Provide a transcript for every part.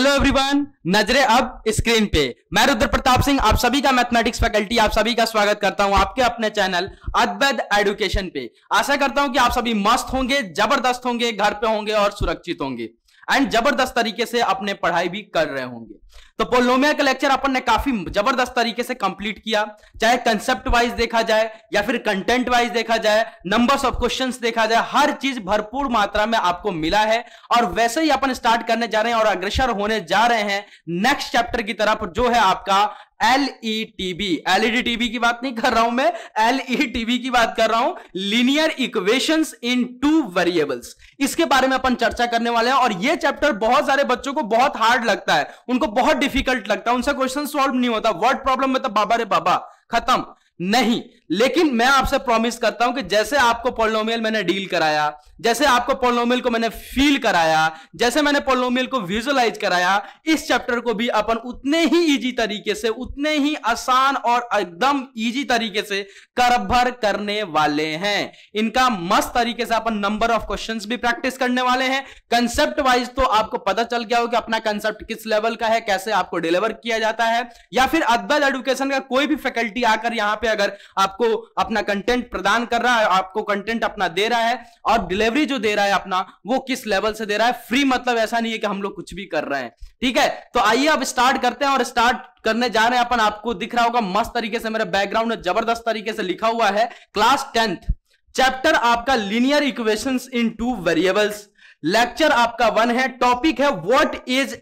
Hello everyone नजरे अब screen पे मैं रुद्र प्रताप सिंह आप सभी का मैथमेटिक्स फैकल्टी आप सभी का स्वागत करता हूं आपके अपने चैनल अद्वैत एडुकेशन पे आशा करता हूं कि आप सभी मस्त होंगे जबरदस्त होंगे घर पे होंगे और सुरक्षित होंगे एंड जबरदस्त तरीके से अपने पढ़ाई भी कर रहे होंगे तो पोलोमिया का लेक्चर अपन ने काफी जबरदस्त तरीके से कंप्लीट किया चाहे कंसेप्ट वाइज देखा जाए या फिर कंटेंट वाइज देखा जाए नंबर्स ऑफ क्वेश्चंस देखा जाए हर चीज भरपूर मात्रा में आपको मिला है और वैसे ही अपन स्टार्ट करने जा रहे हैं और अग्रसर होने जा रहे हैं नेक्स्ट चैप्टर की तरफ जो है आपका एलई टीबी एलईडी टीवी की बात नहीं कर रहा हूं मैं एलई टीवी e की बात कर रहा हूं linear equation in two variables इसके बारे में अपन चर्चा करने वाले हैं और ये चैप्टर बहुत सारे बच्चों को बहुत हार्ड लगता है उनको बहुत डिफिकल्ट लगता है उनसे क्वेश्चन सॉल्व नहीं होता वर्ड प्रॉब्लम में तो बाबा रे बाबा खत्म नहीं लेकिन मैं आपसे प्रॉमिस करता हूं कि जैसे आपको पोलोमियल मैंने डील कराया जैसे आपको पोलोमियल को मैंने फील कराया जैसे मैंने पोलोमियल को विजुअलाइज कराया इस चैप्टर को भी अपन उतने ही इजी तरीके से उतने ही आसान और एकदम इजी तरीके से करभर करने वाले हैं इनका मस्त तरीके से अपन नंबर ऑफ क्वेश्चन भी प्रैक्टिस करने वाले हैं कंसेप्ट वाइज तो आपको पता चल गया हो कि अपना कंसेप्ट किस लेवल का है कैसे आपको डिलीवर किया जाता है या फिर अदबल एडुकेशन का कोई भी फैकल्टी आकर यहां पर अगर आप आपको अपना कंटेंट प्रदान कर रहा है आपको कंटेंट अपना दे रहा है और डिलीवरी जो दे रहा है अपना वो किस लेवल से दे रहा है फ्री मतलब ऐसा नहीं है कि हम लोग कुछ भी कर रहे हैं ठीक है तो आइए अब स्टार्ट करते हैं और स्टार्ट करने जा रहे हैं अपन आपको दिख रहा होगा मस्त तरीके से मेरा बैकग्राउंड जबरदस्त तरीके से लिखा हुआ है क्लास टेंथ चैप्टर आपका linear equations in two variables lecture आपका वन है टॉपिक है व्हाट इज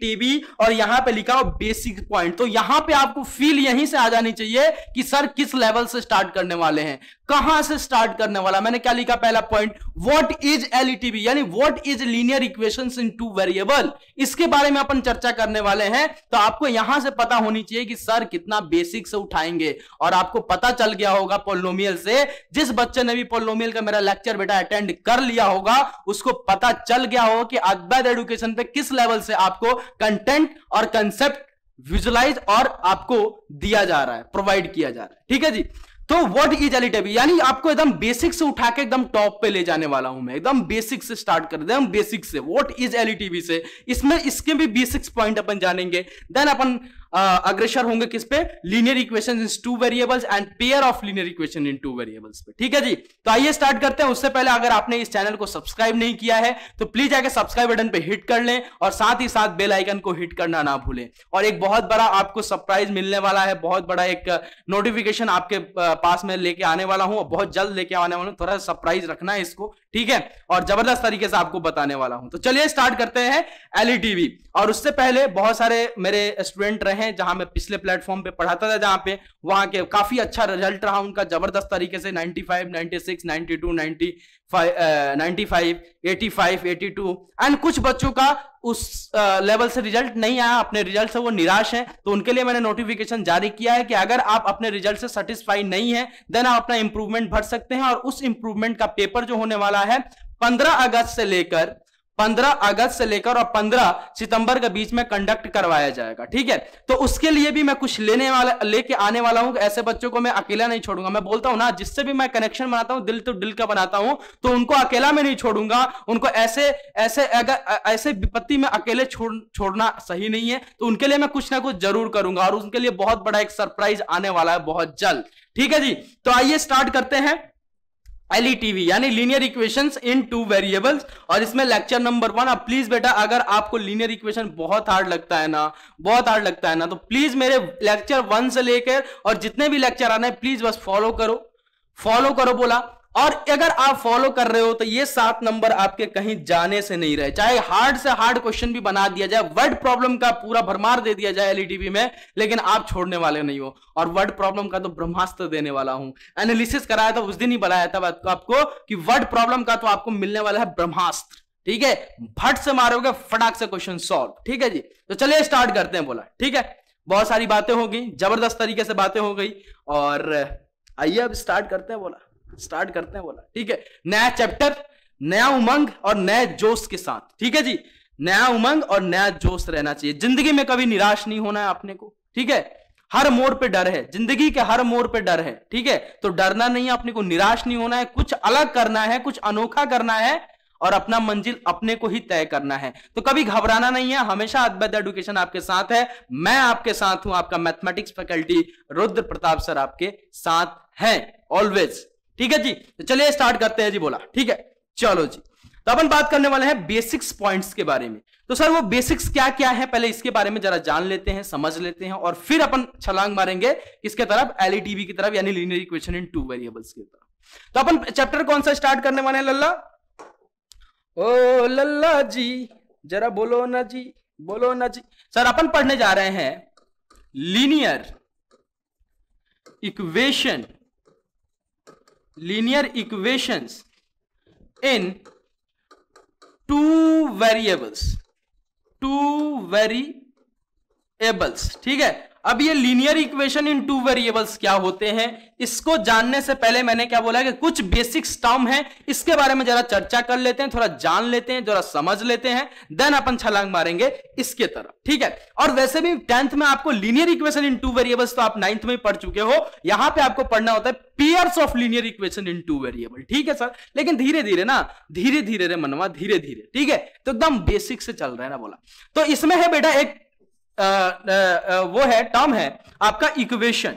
टीवी और यहां पे लिखा हो बेसिक पॉइंट तो यहां पे आपको फील यहीं से आ जानी चाहिए कि सर किस लेवल से स्टार्ट करने वाले हैं कहां से स्टार्ट करने वाला मैंने क्या लिखा पहला पॉइंट व्हाट इज एल यानी what is linear equation in two variable इसके बारे में अपन चर्चा करने वाले हैं तो आपको यहां से पता होनी चाहिए कि सर कितना बेसिक से उठाएंगे और आपको पता चल गया होगा पोलोमियल से जिस बच्चे ने भी पोलोमियल का मेरा लेक्चर बेटा अटेंड कर लिया होगा उसको पता चल गया होगा कि अकबैद एडुकेशन पे किस लेवल से आपको कंटेंट और कंसेप्ट विजुलाइज और आपको दिया जा रहा है प्रोवाइड किया जा रहा है ठीक है जी तो व्हाट इज एलिटेबी यानी आपको एकदम बेसिक से उठा के एकदम टॉप पे ले जाने वाला हूं मैं एकदम बेसिक से स्टार्ट कर दे बेसिक से व्हाट इज एलिटीबी से इसमें इसके भी बेसिक्स पॉइंट अपन जानेंगे देन अपन अग्रसर होंगे किस पे linear equation in two variables and pair of linear equation in two variables पे ठीक है जी तो आइए स्टार्ट करते हैं उससे पहले अगर आपने इस चैनल को सब्सक्राइब नहीं किया है तो प्लीज आगे सब्सक्राइब बटन पे हिट कर लें और साथ ही साथ बेल आइकन को हिट करना ना भूलें और एक बहुत बड़ा आपको सरप्राइज मिलने वाला है बहुत बड़ा एक नोटिफिकेशन आपके पास में लेके आने वाला हूँ बहुत जल्द लेके आने वाला हूँ थोड़ा सरप्राइज रखना है इसको ठीक है और जबरदस्त तरीके से आपको बताने वाला हूं तो चलिए स्टार्ट करते हैं एलईटीवी e और उससे पहले बहुत सारे मेरे स्टूडेंट रहे हैं जहां मैं पिछले प्लेटफॉर्म पे पढ़ाता था जहां पे वहां के काफी अच्छा रिजल्ट रहा उनका जबरदस्त तरीके से 95, 96, 92, 90 ninety five eighty five eighty two and कुछ बच्चों का उस लेवल uh, से रिजल्ट नहीं आया अपने रिजल्ट से वो निराश है तो उनके लिए मैंने नोटिफिकेशन जारी किया है कि अगर आप अपने रिजल्ट से सेटिस्फाई नहीं है देन आप अपना इंप्रूवमेंट भर सकते हैं और उस इंप्रूवमेंट का पेपर जो होने वाला है पंद्रह अगस्त से लेकर 15 अगस्त से लेकर और 15 सितंबर के बीच में कंडक्ट करवाया जाएगा ठीक है तो उसके लिए भी मैं कुछ लेने वाला लेके आने वाला हूं ऐसे बच्चों को मैं अकेला नहीं छोड़ूंगा मैं बोलता हूं ना जिससे भी मैं कनेक्शन बनाता हूं दिल तो दिल का बनाता हूं तो उनको अकेला में नहीं छोड़ूंगा उनको ऐसे ऐसे अगर ऐसे विपत्ति में अकेले छोड़ छोड़ना सही नहीं है तो उनके लिए मैं कुछ ना कुछ जरूर करूंगा और उनके लिए बहुत बड़ा एक सरप्राइज आने वाला है बहुत जल्द ठीक है जी तो आइए स्टार्ट करते हैं एलईटीवी e यानी linear equation in two variables और इसमें लेक्चर नंबर वन अब प्लीज बेटा अगर आपको लीनियर इक्वेशन बहुत हार्ड लगता है ना बहुत हार्ड लगता है ना तो प्लीज मेरे लेक्चर वन से लेकर और जितने भी लेक्चर आने प्लीज बस फॉलो करो फॉलो करो बोला और अगर आप फॉलो कर रहे हो तो ये सात नंबर आपके कहीं जाने से नहीं रहे चाहे हार्ड से हार्ड क्वेश्चन भी बना दिया जाए वर्ड प्रॉब्लम का पूरा भरमार दे दिया जाए एलईटीबी e में लेकिन आप छोड़ने वाले नहीं हो और वर्ड प्रॉब्लम का तो ब्रह्मास्त्र देने वाला हूं एनालिसिस कराया था उस दिन ही बनाया था आपको कि वर्ड प्रॉब्लम का तो आपको मिलने वाला है ब्रह्मास्त्र ठीक है भट से मारोगे फटाक से क्वेश्चन सॉल्व ठीक है जी तो चलिए स्टार्ट करते हैं बोला ठीक है बहुत सारी बातें हो गई जबरदस्त तरीके से बातें हो गई और आइए अब स्टार्ट करते हैं बोला स्टार्ट करते हैं बोला ठीक है नया चैप्टर नया उमंग और नए जोश के साथ ठीक है जी नया उमंग और नया जोश रहना चाहिए जिंदगी में कभी निराश नहीं होना है अपने को ठीक है हर मोड़ पे डर है जिंदगी के हर मोड़ पे डर है ठीक है तो डरना नहीं है अपने को निराश नहीं होना है कुछ अलग करना है कुछ अनोखा करना है और अपना मंजिल अपने को ही तय करना है तो कभी घबराना नहीं है हमेशा अद्वैत एडुकेशन आपके साथ है मैं आपके साथ हूं आपका mathematics faculty Rudra Pratap sir आपके साथ है ऑलवेज ठीक है जी तो चलिए स्टार्ट करते हैं जी बोला ठीक है चलो जी तो अपन बात करने वाले हैं बेसिक्स पॉइंट्स के बारे में तो सर वो बेसिक्स क्या क्या है पहले इसके बारे में जरा जान लेते हैं समझ लेते हैं और फिर अपन छलांग मारेंगे किसके तरफ एलईटीवी e की तरफ यानी linear equation in two variables की तरफ तो अपन चैप्टर कौन सा स्टार्ट करने वाले हैं लल्ला ओ लल्ला जी जरा बोलो ना जी बोलो ना जी सर अपन पढ़ने जा रहे हैं linear equation linear equations in two variables two variables ठीक है अब ये linear equation in two variables क्या होते हैं इसको जानने से पहले मैंने क्या बोला कि कुछ बेसिक टर्म हैं इसके बारे में जरा चर्चा कर लेते हैं थोड़ा जान लेते हैं जरा समझ लेते हैं देन अपन छलांग मारेंगे इसके तरफ ठीक है और वैसे भी टेंथ में आपको linear equation in two variables तो आप नाइन्थ में पढ़ चुके हो यहां पर आपको पढ़ना होता है pairs of linear equation in two variable ठीक है सर लेकिन धीरे धीरे ना धीरे धीरे रे मनवा धीरे धीरे ठीक है तो एकदम बेसिक से चल रहा है ना बोला तो इसमें है बेटा एक आ, आ, वो है टर्म है आपका इक्वेशन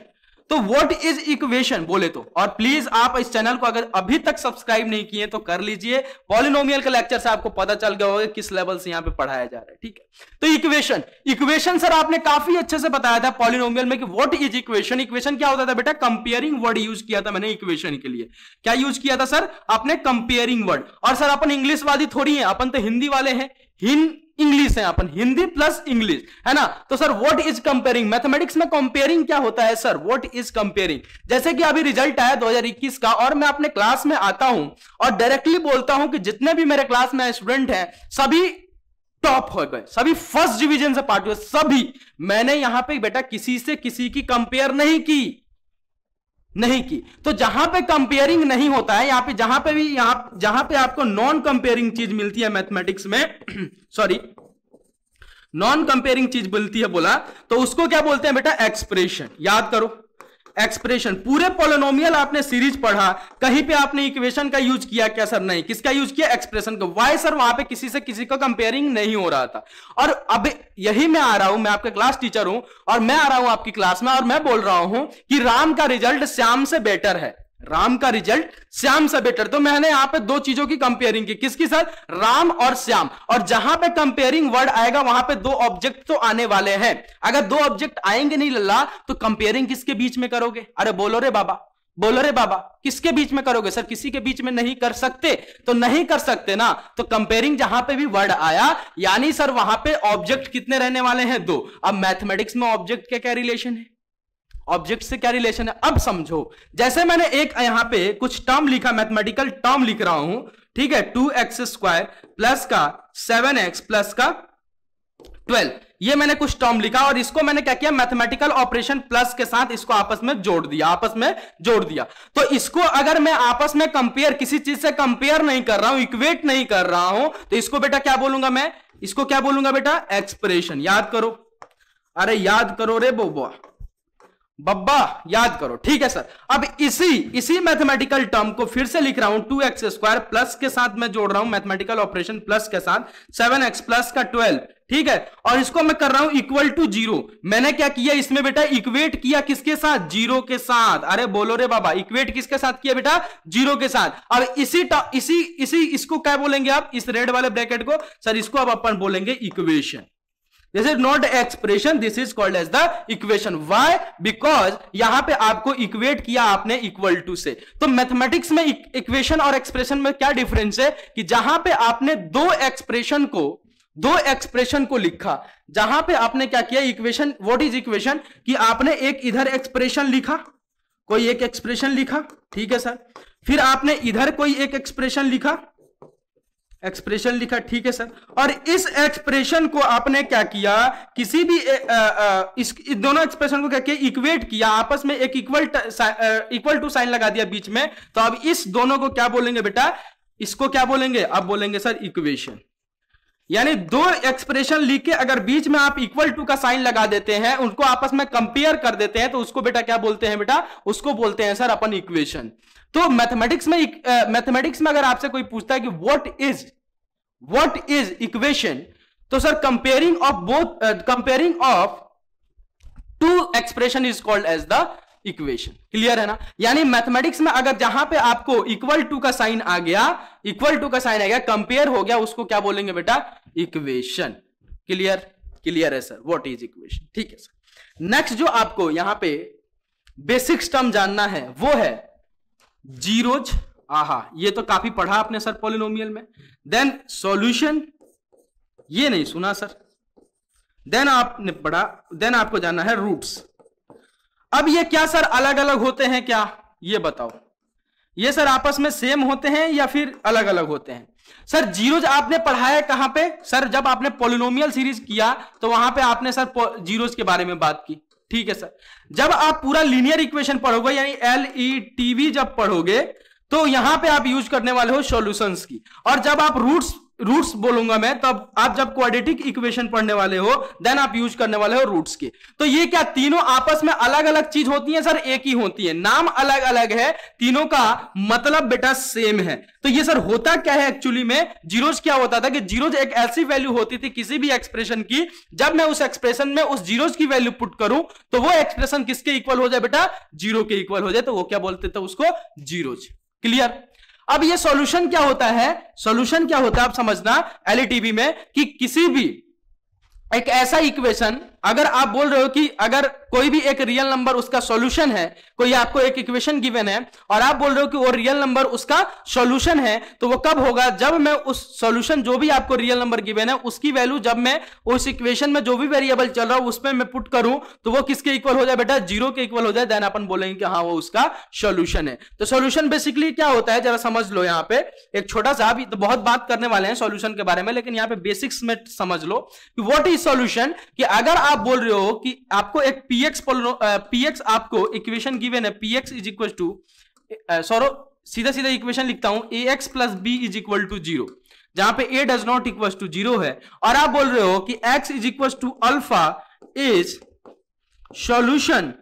तो व्हाट इज इक्वेशन बोले तो और प्लीज आप इस चैनल को अगर अभी तक सब्सक्राइब नहीं किए तो कर लीजिए पॉलिनोमियल के लेक्चर से आपको पता चल गया होगा किस लेवल से यहां पे पढ़ाया जा रहा है ठीक है तो इक्वेशन इक्वेशन सर आपने काफी अच्छे से बताया था पॉलिनोमियल में कि व्हाट इज इक्वेशन इक्वेशन क्या होता था बेटा कंपेयरिंग वर्ड यूज किया था मैंने इक्वेशन के लिए क्या यूज किया था सर आपने कंपेयरिंग वर्ड और सर अपन इंग्लिश वाली थोड़ी है अपन तो हिंदी वाले हैं हिंद इंग्लिश है अपन हिंदी प्लस इंग्लिश है ना तो sir what is comparing mathematics में कंपेयरिंग क्या होता है सर व्हाट इज कंपेयरिंग जैसे कि अभी रिजल्ट आया 2021 का और मैं अपने क्लास में आता हूं और डायरेक्टली बोलता हूं कि जितने भी मेरे क्लास में स्टूडेंट हैं सभी टॉप हो गए सभी फर्स्ट डिविजन से पार्ट हुए सभी मैंने यहां पर बेटा किसी से किसी की कंपेयर नहीं की नहीं की तो जहां पे कंपेयरिंग नहीं होता है यहां पे जहां पे भी यहां जहां पे आपको नॉन कंपेयरिंग चीज मिलती है मैथमेटिक्स में सॉरी नॉन कंपेयरिंग चीज मिलती है बोला तो उसको क्या बोलते हैं बेटा एक्सप्रेशन याद करो एक्सप्रेशन पूरे पोलोनोमियल आपने सीरीज पढ़ा कहीं पे आपने इक्वेशन का यूज किया क्या सर नहीं किसका यूज किया एक्सप्रेशन का वाई सर वहां पे किसी से किसी का कंपेयरिंग नहीं हो रहा था और अब यही मैं आ रहा हूं मैं आपका क्लास टीचर हूं और मैं आ रहा हूं आपकी क्लास में और मैं बोल रहा हूं कि राम का रिजल्ट श्याम से बेटर है राम का रिजल्ट श्याम से बेटर तो मैंने यहां पे दो चीजों की कंपेयरिंग की किसकी सर राम और श्याम और जहां पे कंपेयरिंग वर्ड आएगा वहां पे दो ऑब्जेक्ट तो आने वाले हैं अगर दो ऑब्जेक्ट आएंगे नहीं लल्ला तो कंपेयरिंग किसके बीच में करोगे अरे बोलो रे बाबा बोलो रे बाबा किसके बीच में करोगे सर किसी के बीच में नहीं कर सकते तो नहीं कर सकते ना तो कंपेयरिंग जहां पे भी वर्ड आया यानी सर वहां पे ऑब्जेक्ट कितने रहने वाले हैं दो अब मैथमेटिक्स में ऑब्जेक्ट का क्या रिलेशन है ऑब्जेक्ट से क्या रिलेशन है अब समझो जैसे मैंने एक यहां पे कुछ टर्म लिखा मैथमेटिकल टर्म लिख रहा हूं ठीक है टू एक्स स्क्वायर प्लस का सेवन एक्स प्लस का ट्वेल्व ये मैंने कुछ टर्म लिखा और इसको मैंने क्या किया मैथमेटिकल ऑपरेशन प्लस के साथ इसको आपस में जोड़ दिया आपस में जोड़ दिया तो इसको अगर मैं आपस में कंपेयर किसी चीज से कंपेयर नहीं कर रहा हूं इक्वेट नहीं कर रहा हूं तो इसको बेटा क्या बोलूंगा मैं इसको क्या बोलूंगा बेटा एक्सप्रेशन याद करो अरे याद करो रे बोबा बब्बा याद करो ठीक है सर अब इसी इसी मैथमेटिकल टर्म को फिर से लिख रहा हूं टू एक्स स्क्वायर प्लस के साथ मैं जोड़ रहा हूं मैथमेटिकल ऑपरेशन प्लस के साथ सेवन एक्स प्लस का ट्वेल्व ठीक है और इसको मैं कर रहा हूं इक्वल टू जीरो मैंने क्या किया इसमें बेटा इक्वेट किया किसके साथ जीरो के साथ अरे बोलो रे बाबा इक्वेट किसके साथ किया बेटा जीरो के साथ अब इसी इसी इसी इसको क्या बोलेंगे आप इस रेड वाले ब्रैकेट को सर इसको अब अपन बोलेंगे equation this is not expression this is called as the equation why because यहां पे आपको इक्वेट किया आपने इक्वल टू से तो मैथमेटिक्स में इक्वेशन e- और एक्सप्रेशन में क्या डिफरेंस है कि जहां पे आपने दो एक्सप्रेशन को दो एक्सप्रेशन को लिखा जहां पे आपने क्या किया इक्वेशन व्हाट इज इक्वेशन कि आपने एक इधर एक्सप्रेशन लिखा कोई एक एक्सप्रेशन लिखा ठीक है सर फिर आपने इधर कोई एक एक्सप्रेशन लिखा एक्सप्रेशन लिखा ठीक है सर और इस एक्सप्रेशन को आपने क्या किया किसी भी ए, आ, आ, इस दोनों एक्सप्रेशन को क्या किया इक्वेट किया आपस में एक इक्वल इक्वल टू साइन लगा दिया बीच में तो अब इस दोनों को क्या बोलेंगे बेटा इसको क्या बोलेंगे अब बोलेंगे सर इक्वेशन यानी दो एक्सप्रेशन लिख के अगर बीच में आप इक्वल टू का साइन लगा देते हैं उनको आपस में कंपेयर कर देते हैं तो उसको बेटा क्या बोलते हैं बेटा उसको बोलते हैं सर अपन इक्वेशन तो मैथमेटिक्स में मैथमेटिक्स में अगर आपसे कोई पूछता है कि what is what is equation तो sir comparing of both comparing of two expression is called as the equation clear है ना यानी मैथमेटिक्स में अगर जहां पे आपको इक्वल टू का साइन आ गया इक्वल टू का साइन आ गया कंपेयर हो गया उसको क्या बोलेंगे बेटा इक्वेशन क्लियर क्लियर है सर व्हाट इज इक्वेशन ठीक है सर नेक्स्ट जो आपको यहां पे बेसिक टर्म जानना है वो है जीरोज आहा ये तो काफी पढ़ा आपने सर पोलिनोमियल में देन सोल्यूशन ये नहीं सुना सर देन आपने पढ़ा देन आपको जानना है रूट्स अब ये क्या सर अलग अलग होते हैं क्या ये बताओ ये सर आपस में सेम होते हैं या फिर अलग अलग होते हैं सर जीरो आपने पढ़ाया कहां पे सर जब आपने पोलिनोमियल सीरीज किया तो वहां पे आपने सर जीरो के बारे में बात की ठीक है सर जब आप पूरा लीनियर इक्वेशन पढ़ोगे यानी एल ई टीवी जब पढ़ोगे तो यहां पे आप यूज करने वाले हो सॉल्यूशंस की और जब आप रूट्स रूट्स बोलूंगा मैं तब आप जब क्वाड्रेटिक इक्वेशन पढ़ने वाले हो देन आप यूज करने वाले हो रूट्स के तो ये क्या तीनों आपस में अलग अलग चीज होती है सर एक ही होती है नाम अलग अलग है तीनों का मतलब बेटा सेम है तो ये सर होता क्या है एक्चुअली में जीरोज क्या होता था कि जीरोज एक ऐसी वैल्यू होती थी किसी भी एक्सप्रेशन की जब मैं उस एक्सप्रेशन में उस जीरोज की वैल्यू पुट करूं तो वो एक्सप्रेशन किसके इक्वल हो जाए बेटा जीरो के इक्वल हो जाए तो वो क्या बोलते थे उसको जीरोज क्लियर अब ये सॉल्यूशन क्या होता है सॉल्यूशन क्या होता है आप समझना एलईटीबी e में कि किसी भी एक ऐसा इक्वेशन अगर आप बोल रहे हो कि अगर कोई भी एक रियल नंबर उसका सॉल्यूशन है कोई आपको एक इक्वेशन गिवन है और आप बोल रहे हो कि वो रियल नंबर उसका सॉल्यूशन है तो वो कब होगा जब मैं उस सॉल्यूशन जो भी आपको रियल नंबर गिवन है उसकी वैल्यू जब मैं उस इक्वेशन में जो भी वेरिएबल चल रहा हूं उसमें मैं पुट करूं तो वो किसके इक्वल हो जाए बेटा जीरो के इक्वल हो जाए देन अपन बोलेंगे कि हाँ वो उसका सोल्यूशन है तो सोल्यूशन बेसिकली क्या होता है जरा समझ लो यहाँ पे एक छोटा सा आप तो बहुत बात करने वाले हैं सोल्यूशन के बारे में लेकिन यहाँ पे बेसिक्स में समझ लो कि वॉट इज सॉल्यूशन कि अगर आप बोल रहे हो कि आपको एक पीएक्स पीएक्स आपको इक्वेशन गिवेन है px is equal to sorry सीधा सीधा इक्वेशन लिखता हूं a x plus b is equal to zero जहां पे ए does not equal to zero है और आप बोल रहे हो कि x is equal to alpha is solution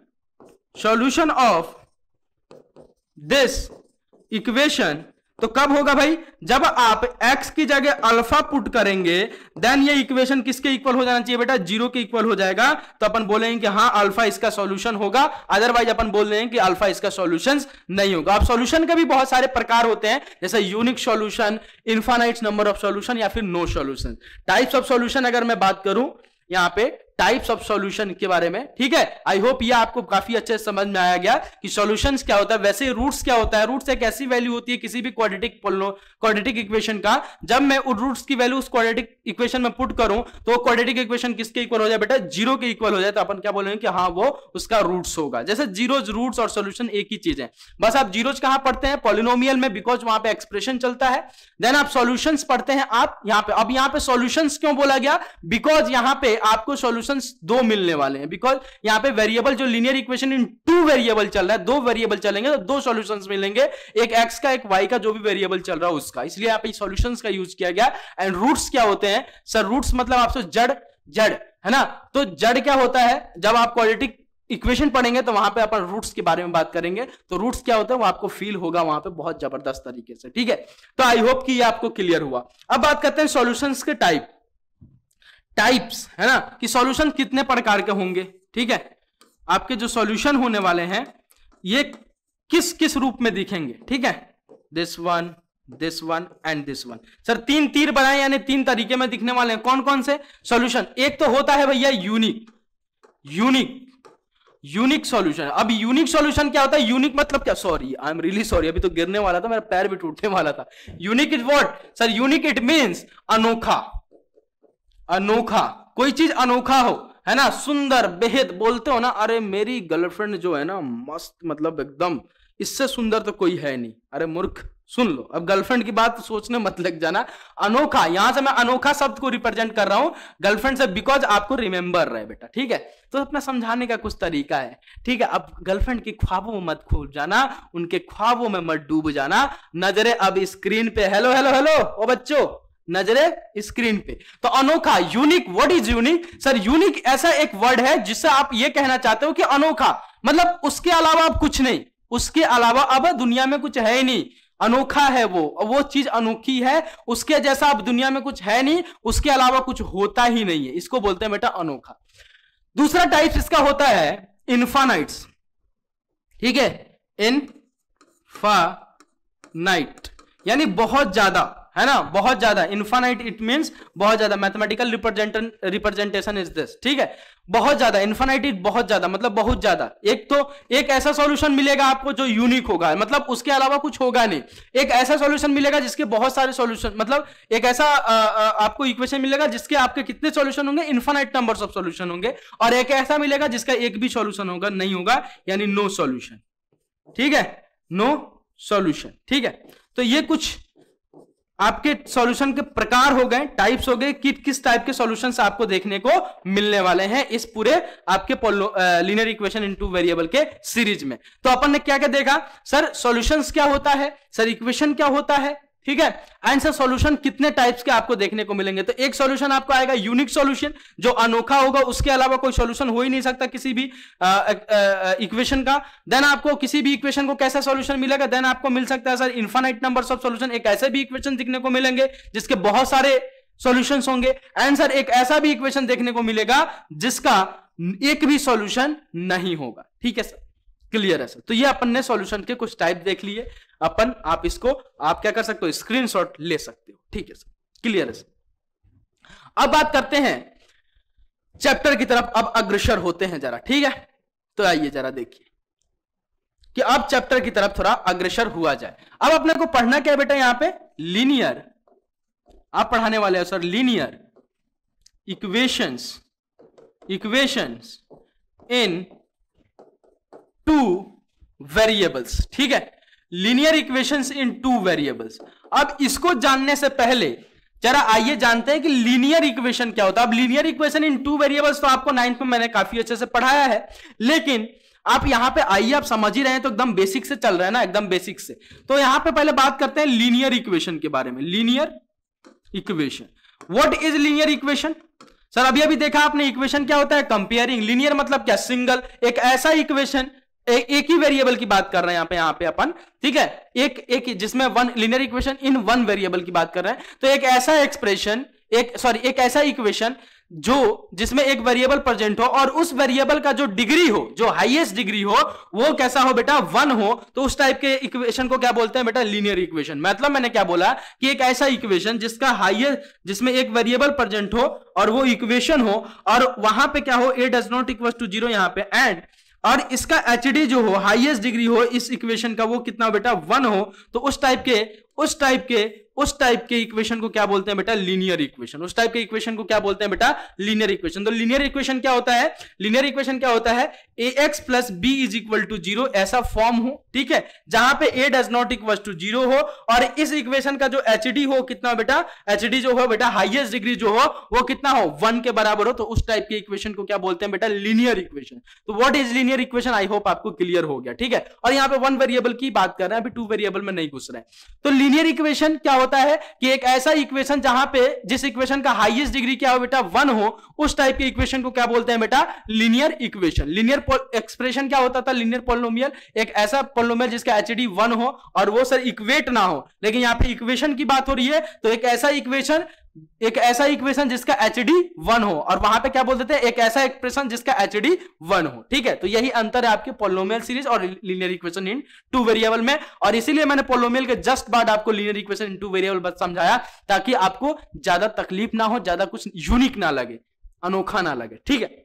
solution of this equation तो कब होगा भाई जब आप x की जगह अल्फा पुट करेंगे देन ये इक्वेशन किसके इक्वल हो जाना चाहिए बेटा जीरो के इक्वल हो जाएगा तो अपन बोलेंगे कि हाँ अल्फा इसका सॉल्यूशन होगा अदरवाइज अपन बोल रहे हैं कि अल्फा हाँ, इसका सॉल्यूशन नहीं होगा अब सॉल्यूशन के भी बहुत सारे प्रकार होते हैं जैसे unique solution infinite number of solution या फिर no solution types of solution अगर मैं बात करूं यहां पे टाइप्स ऑफ सॉल्यूशन के बारे में ठीक है आई होप ये आपको काफी अच्छे समझ में आया गया कि सॉल्यूशन क्या होता है वैसे रूट्स क्या होता है रूट्स एक ऐसी वैल्यू होती है किसी भी क्वाड्रेटिक क्वाड्रेटिक इक्वेशन का जब मैं उन रूट्स की वैल्यू उस क्वाड्रेटिक इक्वेशन में पुट करूं तो क्वाड्रेटिक इक्वेशन किसके इक्वल हो जाए बेटा जीरो के इक्वल हो जाए तो अपन क्या बोलेंगे कि हाँ वो उसका रूट्स होगा जैसे जीरो रूट्स और सोल्यूशन एक ही चीज है बस आप जीरो कहां पढ़ते हैं पोलिनोमियल में बिकॉज वहां पर एक्सप्रेशन चलता है देन आप सोल्यूशन पढ़ते हैं आप यहां पे अब यहां पे सोल्यूशन क्यों बोला गया बिकॉज यहां पे आपको सोल्यूशन सोल्यूशन दो मिलने वाले हैं बिकॉज यहाँ पे वेरिएबल जो linear equation in two variable चल रहा है दो वेरिएबल चलेंगे तो दो सोल्यूशन मिलेंगे एक एक्स का एक वाई का जो भी वेरिएबल चल रहा है उसका इसलिए यहाँ पे सोल्यूशन का यूज किया गया एंड रूट्स क्या होते हैं सर रूट्स मतलब आपसे जड़ जड़ है ना तो जड़ क्या होता है जब आप क्वालिटिक इक्वेशन पढ़ेंगे तो वहां पे अपन रूट्स के बारे में बात करेंगे तो रूट्स क्या होता है वो आपको फील होगा वहां पे बहुत जबरदस्त तरीके से ठीक है तो आई होप कि ये आपको क्लियर हुआ अब बात करते हैं सॉल्यूशंस के टाइप टाइप्स है ना कि सॉल्यूशन कितने प्रकार के होंगे ठीक है आपके जो सॉल्यूशन होने वाले हैं ये किस किस रूप में दिखेंगे ठीक है this one this one and this one sir तीन तीर बनाए यानी तीन तरीके में दिखने वाले हैं कौन कौन से सॉल्यूशन एक तो होता है भैया यूनिक यूनिक यूनिक सॉल्यूशन अब यूनिक सॉल्यूशन क्या होता है यूनिक मतलब क्या sorry I am really sorry अभी तो गिरने वाला था मेरा पैर भी टूटने वाला था unique is what sir unique it mean अनोखा अनोखा कोई चीज अनोखा हो है ना सुंदर बेहद बोलते हो ना अरे मेरी गर्लफ्रेंड जो है ना मस्त मतलब एकदम इससे सुंदर तो कोई है नहीं अरे मूर्ख सुन लो अब गर्लफ्रेंड की बात सोचने मत लग जाना अनोखा यहां से मैं अनोखा शब्द को रिप्रेजेंट कर रहा हूं गर्लफ्रेंड से बिकॉज आपको रिमेंबर रहे बेटा ठीक है तो अपना समझाने का कुछ तरीका है ठीक है अब गर्लफ्रेंड के ख्वाबों में मत खूब जाना उनके ख्वाबों में मत डूब जाना नजरे अब स्क्रीन पे हेलो हेलो हेलो ओ बच्चो नजरे स्क्रीन पे तो अनोखा unique what is unique sir unique ऐसा एक वर्ड है जिससे आप ये कहना चाहते हो कि अनोखा मतलब उसके अलावा अब कुछ नहीं उसके अलावा अब दुनिया में कुछ है ही नहीं अनोखा है वो वो चीज अनोखी है उसके जैसा अब दुनिया में कुछ है नहीं उसके अलावा कुछ होता ही नहीं है इसको बोलते हैं बेटा अनोखा दूसरा टाइप इसका होता है इन्फानाइट्स ठीक है इन इन्फानाइट यानी बहुत ज्यादा है ना बहुत ज्यादा इन्फानाइट इट मीन बहुत ज्यादा मैथमेटिकल रिप्रेजेंटेशन इज दिस ठीक है बहुत ज्यादा इन्फानाइट इज बहुत ज्यादा मतलब बहुत ज्यादा एक तो एक ऐसा सॉल्यूशन मिलेगा आपको जो यूनिक होगा मतलब उसके अलावा कुछ होगा नहीं एक ऐसा सॉल्यूशन मिलेगा जिसके बहुत सारे सॉल्यूशन मतलब एक ऐसा आ, आ, आपको इक्वेशन मिलेगा जिसके आपके कितने सॉल्यूशन होंगे इन्फानाइट नंबर ऑफ सोल्यूशन होंगे और एक ऐसा मिलेगा जिसका एक भी सोल्यूशन होगा नहीं होगा यानी नो सोल्यूशन ठीक है नो सोल्यूशन ठीक है तो ये कुछ आपके सॉल्यूशन के प्रकार हो गए टाइप्स हो गए कि किस टाइप के सॉल्यूशंस आपको देखने को मिलने वाले हैं इस पूरे आपके लिनियर इक्वेशन इनटू वेरिएबल के सीरीज में तो अपन ने क्या क्या देखा सर सॉल्यूशंस क्या होता है सर इक्वेशन क्या होता है ठीक है आंसर सॉल्यूशन कितने टाइप्स के आपको देखने को मिलेंगे तो एक सॉल्यूशन आपको आएगा यूनिक सॉल्यूशन जो अनोखा होगा उसके अलावा कोई सॉल्यूशन हो ही नहीं सकता किसी भी इक्वेशन का देन आपको किसी भी इक्वेशन को कैसा सॉल्यूशन मिलेगा देन आपको मिल सकता है sir infinite number of solution एक ऐसे भी इक्वेशन दिखने को मिलेंगे जिसके बहुत सारे सोल्यूशन होंगे एंड एक ऐसा भी इक्वेशन देखने को मिलेगा जिसका एक भी सोल्यूशन नहीं होगा ठीक है सर क्लियर है सर तो ये अपन ने सॉल्यूशन के कुछ टाइप देख लिए अपन आप इसको आप क्या कर सकते हो स्क्रीनशॉट ले सकते हो ठीक है सर क्लियर है अब बात करते हैं चैप्टर की तरफ अब अग्रसर होते हैं जरा ठीक है तो आइए जरा देखिए कि अब चैप्टर की तरफ थोड़ा अग्रसर हुआ जाए अब अपने को पढ़ना क्या बेटा यहां पे लीनियर आप पढ़ाने वाले हो sir linear equations equations in two variables ठीक है linear equations in two variables अब इसको जानने से पहले जरा आइए जानते हैं कि लीनियर इक्वेशन क्या होता है अब linear equation in two variables तो आपको नाइन्थ में मैंने काफी अच्छे से पढ़ाया है लेकिन आप यहां पे आइए आप समझ ही रहे हैं तो एकदम बेसिक से चल रहे हैं ना एकदम बेसिक से तो यहां पे पहले बात करते हैं लीनियर इक्वेशन के बारे में linear equation what is linear equation sir अभी अभी देखा आपने इक्वेशन क्या होता है कंपेयरिंग लीनियर मतलब क्या सिंगल एक ऐसा इक्वेशन ए, एक ही वेरिएबल की बात कर रहे हैं यहां पे यहां पे अपन ठीक है एक एक जिसमें one linear equation in one variable की बात कर रहे हैं तो एक ऐसा एक्सप्रेशन एक सॉरी एक ऐसा इक्वेशन जो जिसमें एक वेरिएबल प्रेजेंट हो और उस वेरिएबल का जो डिग्री हो जो हाईएस्ट डिग्री हो वो कैसा हो बेटा वन हो तो उस टाइप के इक्वेशन को क्या बोलते हैं बेटा लीनियर इक्वेशन मतलब मैंने क्या बोला कि एक ऐसा इक्वेशन जिसका हाईएस्ट जिसमें एक वेरिएबल प्रेजेंट हो और वो इक्वेशन हो और वहां पे क्या हो a does not equal to zero यहां पे एंड और इसका एच जो हो हाईएस्ट डिग्री हो इस इक्वेशन का वो कितना बेटा वन हो तो उस टाइप के उस टाइप के उस टाइप के इक्वेशन को क्या बोलते हैं बेटा लीनियर इक्वेशन उस टाइप के इक्वेशन को क्या बोलते हैं बेटा लीनियर इक्वेशन तो लीनियर इक्वेशन क्या होता है लीनियर इक्वेशन क्या होता है ए x plus b is equal to zero ऐसा फॉर्म हो ठीक है जहां पे ए does not equal to zero हो और इस इक्वेशन का जो एच डी हो कितना बेटा एच डी जो हो बेटा हाइएस्ट डिग्री जो हो वो कितना हो वन के बराबर हो तो उस टाइप के इक्वेशन को क्या बोलते हैं बेटा लीनियर इक्वेशन तो what is linear equation I hope आपको क्लियर हो गया ठीक है और यहाँ पे वन वेरिएबल की बात कर रहे हैं अभी टू वेरिएबल में नहीं घुस रहे तो लीनियर इक्वेशन क्या होता है कि एक ऐसा इक्वेशन जहां पे जिस इक्वेशन का हाईएस्ट डिग्री क्या हो बेटा वन हो उस टाइप के इक्वेशन को क्या बोलते हैं बेटा लीनियर इक्वेशन लीनियर एक्सप्रेशन क्या होता था लीनियर पोलोमियल एक ऐसा पोलोमियल जिसका एच डी वन हो और वो सर इक्वेट ना हो लेकिन यहाँ पे इक्वेशन की बात हो रही है तो एक ऐसा इक्वेशन एक ऐसा इक्वेशन जिसका एच डी वन हो और वहां पे क्या बोल देते हैं एक ऐसा इक्वेशन जिसका एच डी वन हो ठीक है तो यही अंतर है आपके पोलोमेल सीरीज और linear equation in two variable में और इसीलिए मैंने पोलोमियल के जस्ट बाद आपको linear equation in two variable समझाया ताकि आपको ज्यादा तकलीफ ना हो ज्यादा कुछ यूनिक ना लगे अनोखा ना लगे ठीक है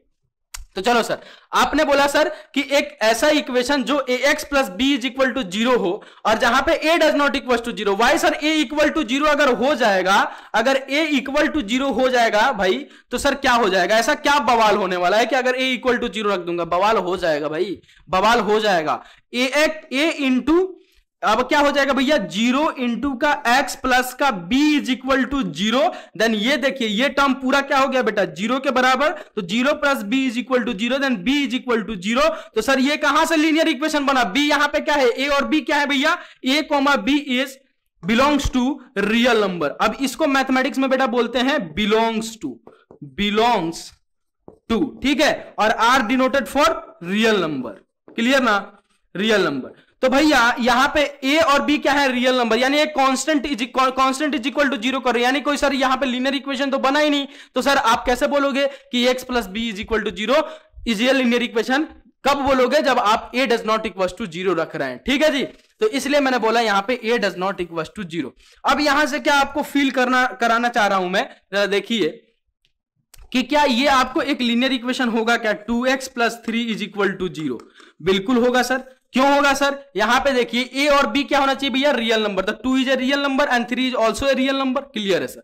तो चलो सर आपने बोला सर कि एक ऐसा इक्वेशन जो a x plus b is equal to zero हो और जहां पे ए does not equal to zero why sir a equal to zero अगर हो जाएगा अगर ए इक्वल टू जीरो हो जाएगा भाई तो सर क्या हो जाएगा ऐसा क्या बवाल होने वाला है कि अगर ए इक्वल टू जीरो रख दूंगा बवाल हो जाएगा भाई बवाल हो जाएगा ए एक्स ए इंटू अब क्या हो जाएगा भैया जीरो इंटू का एक्स प्लस का b is equal to zero then ये देखिए ये टर्म पूरा क्या हो गया बेटा जीरो के बराबर तो zero plus b is equal to zero then b is equal to zero तो सर ये कहां से लीनियर इक्वेशन बना बी यहां पे क्या है ए और बी क्या है भैया a comma b is belongs to real number अब इसको मैथमेटिक्स में बेटा बोलते हैं बिलोंग्स टू बिलोंग्स टू ठीक है और R denoted for real number clear ना रियल नंबर तो भैया यहां पे ए और बी क्या है रियल नंबर यानी एक constant is constant is equal to zero करो यानी कोई सर यहां पे लीनियर इक्वेशन तो बना ही नहीं तो सर आप कैसे बोलोगे कि x plus b is equal to zero is real linear equation कब बोलोगे जब आप a does not equal to zero रख रहे हैं ठीक है जी तो इसलिए मैंने बोला यहाँ पे ए does not equal to zero अब यहां से क्या आपको फील करना कराना चाह रहा हूं मैं देखिए कि क्या ये आपको एक लीनियर इक्वेशन होगा क्या two x plus three is equal to zero बिल्कुल होगा सर क्यों होगा सर यहां पे देखिए ए और बी क्या होना चाहिए भैया रियल नंबर तो two is a real number and three is also a real number clear है सर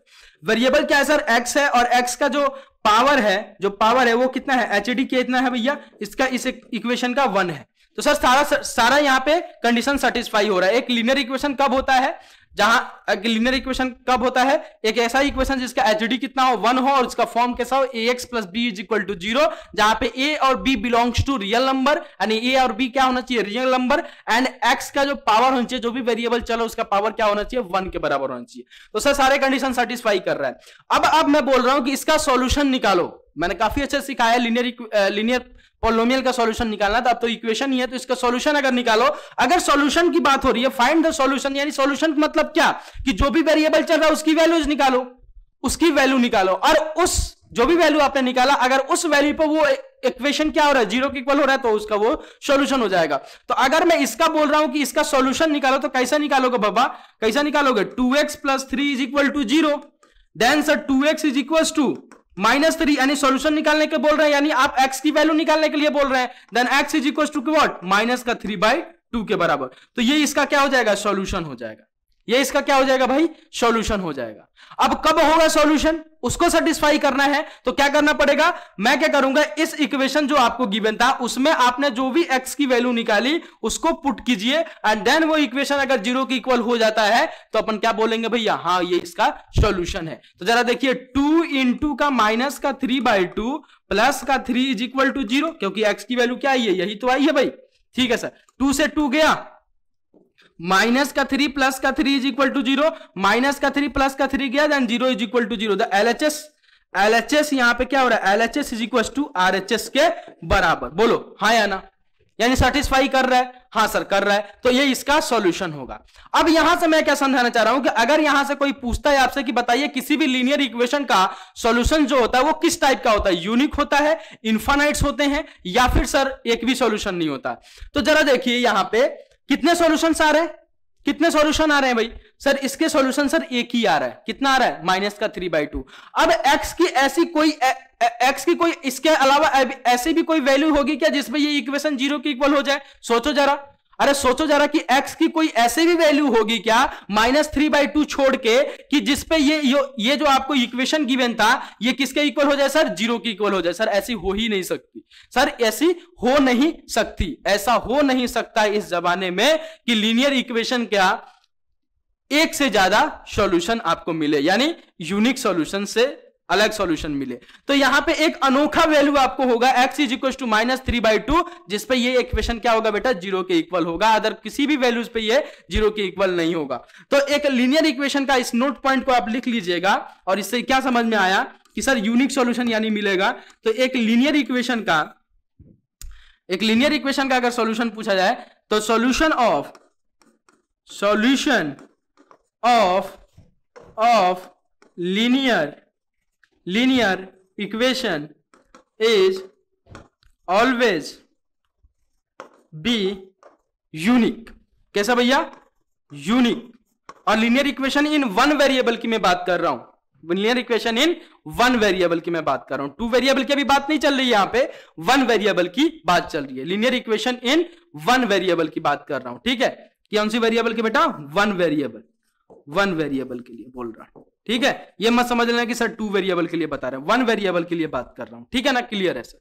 वेरिएबल क्या है सर एक्स है और एक्स का जो पावर है जो पावर है वो कितना है एच डी कितना है भैया इसका इस इक्वेशन का वन है तो सर सारा सारा यहाँ पे कंडीशन सेटिस्फाई हो रहा है एक लीनियर इक्वेशन कब होता है जहां लिनियर इक्वेशन कब होता है एक ऐसा इक्वेशन जिसका डी कितना हो वन हो और उसका फॉर्म कैसा हो ए x plus b is equal to zero जहां पे ए और b belongs to real number यानी ए और बी क्या होना चाहिए रियल नंबर एंड एक्स का जो पावर होना चाहिए जो भी वेरिएबल चलो उसका पावर क्या होना चाहिए वन के बराबर होना चाहिए तो सर सारे कंडीशन सेटिस्फाई कर रहा है अब अब मैं बोल रहा हूं कि इसका सोल्यूशन निकालो मैंने काफी अच्छा सिखाया लिनियर लिनियर पोलोमियल का सॉल्यूशन निकालना था अब तो इक्वेशन ही है तो इसका सॉल्यूशन अगर निकालो अगर सॉल्यूशन की बात हो रही है फाइंड द सॉल्यूशन यानी सॉल्यूशन मतलब क्या कि जो भी वेरिएबल चल रहा है उसकी वैल्यूज निकालो उसकी वैल्यू निकालो और उस जो भी वैल्यू आपने निकाला अगर उस वैल्यू पर वो इक्वेशन क्या हो रहा है जीरो के इक्वल हो रहा है तो उसका वो सॉल्यूशन हो जाएगा तो अगर मैं इसका बोल रहा हूं कि इसका सॉल्यूशन निकालो तो कैसा निकालोगे बाबा कैसा निकालोगे two x plus three is equal to zero two x is equal to minus three यानी सोल्यूशन निकालने के बोल रहे हैं यानी आप एक्स की वैल्यू निकालने के लिए बोल रहे हैं then x is equal to what minus का थ्री बाई टू के बराबर तो ये इसका क्या हो जाएगा सोल्यूशन हो जाएगा ये इसका क्या हो जाएगा भाई सॉल्यूशन हो जाएगा अब कब होगा सॉल्यूशन उसको सेटिस्फाई करना है तो क्या करना पड़ेगा मैं क्या करूंगा इस इक्वेशन जो आपको गिवन था उसमें आपने जो भी एक्स की वैल्यू निकाली उसको पुट कीजिए एंड देन वो इक्वेशन अगर जीरो के इक्वल हो जाता है तो अपन क्या बोलेंगे भैया हाँ ये इसका सोल्यूशन है तो जरा देखिए टू टू का माइनस का थ्री बाई टू प्लस का three is equal to zero क्योंकि एक्स की वैल्यू क्या आई है यही तो आई है भाई ठीक है सर टू से टू गया माइनस का थ्री प्लस का three is equal to zero minus का थ्री प्लस का थ्री गया then zero is equal to zero L H S L H S यहाँ पे क्या हो रहा है L H S is equal to R H S के बराबर बोलो हा या ना यानी सेटिस्फाई कर रहा है हाँ सर कर रहा है तो ये इसका सॉल्यूशन होगा अब यहां से मैं क्या समझाना चाह रहा हूं कि अगर यहां से कोई पूछता है आपसे कि बताइए किसी भी लीनियर इक्वेशन का सॉल्यूशन जो होता है वो किस टाइप का होता है यूनिक होता है इन्फानाइट्स होते हैं या फिर सर एक भी सॉल्यूशन नहीं होता तो जरा देखिए यहां पर कितने सॉल्यूशंस आ रहे हैं कितने सॉल्यूशन आ रहे हैं भाई सर इसके सॉल्यूशन सर एक ही आ रहा है कितना आ रहा है माइनस का थ्री बाई टू अब एक्स की ऐसी कोई एक्स की कोई इसके अलावा ऐसी भी कोई वैल्यू होगी क्या जिसमें ये इक्वेशन जीरो की इक्वल हो जाए सोचो जरा अरे सोचो जरा कि x की कोई ऐसे भी वैल्यू होगी क्या माइनस थ्री बाई टू छोड़ के कि जिसपे ये ये जो आपको इक्वेशन गिवन था ये किसके इक्वल हो जाए सर जीरो के इक्वल हो जाए सर ऐसी हो ही नहीं सकती सर ऐसी हो नहीं सकती ऐसा हो नहीं सकता इस जमाने में कि लीनियर इक्वेशन क्या एक से ज्यादा सॉल्यूशन आपको मिले यानी यूनिक सॉल्यूशन से अलग सॉल्यूशन मिले तो यहां पे एक अनोखा वैल्यू आपको होगा x is equal to minus three by two जिसपे ये इक्वेशन क्या होगा बेटा जीरो के इक्वल होगा अदर किसी भी वैल्यूज पे ये जीरो के इक्वल नहीं होगा तो एक लीनियर इक्वेशन का इस नोट पॉइंट को आप लिख लीजिएगा और इससे क्या समझ में आया कि सर यूनिक सोल्यूशन यानी मिलेगा तो एक लीनियर इक्वेशन का एक लीनियर इक्वेशन का अगर सोल्यूशन पूछा जाए तो solution of solution of of linear linear equation is always be unique कैसा भैया यूनिक और linear equation in one variable की मैं बात कर रहा हूं linear equation in one variable की मैं बात कर रहा हूं टू वेरिएबल की अभी बात नहीं चल रही यहां पे वन वेरिएबल की बात चल रही है linear equation in one variable की बात कर रहा हूं ठीक है कौन सी वेरिएबल की बेटा वन वेरिएबल वन वेरिएबल के लिए बोल रहा हूं ठीक है ये मत समझ लेना कि सर टू वेरिएबल के लिए बता रहे हैं वन वेरिएबल के लिए बात कर रहा हूं ठीक है ना क्लियर है सर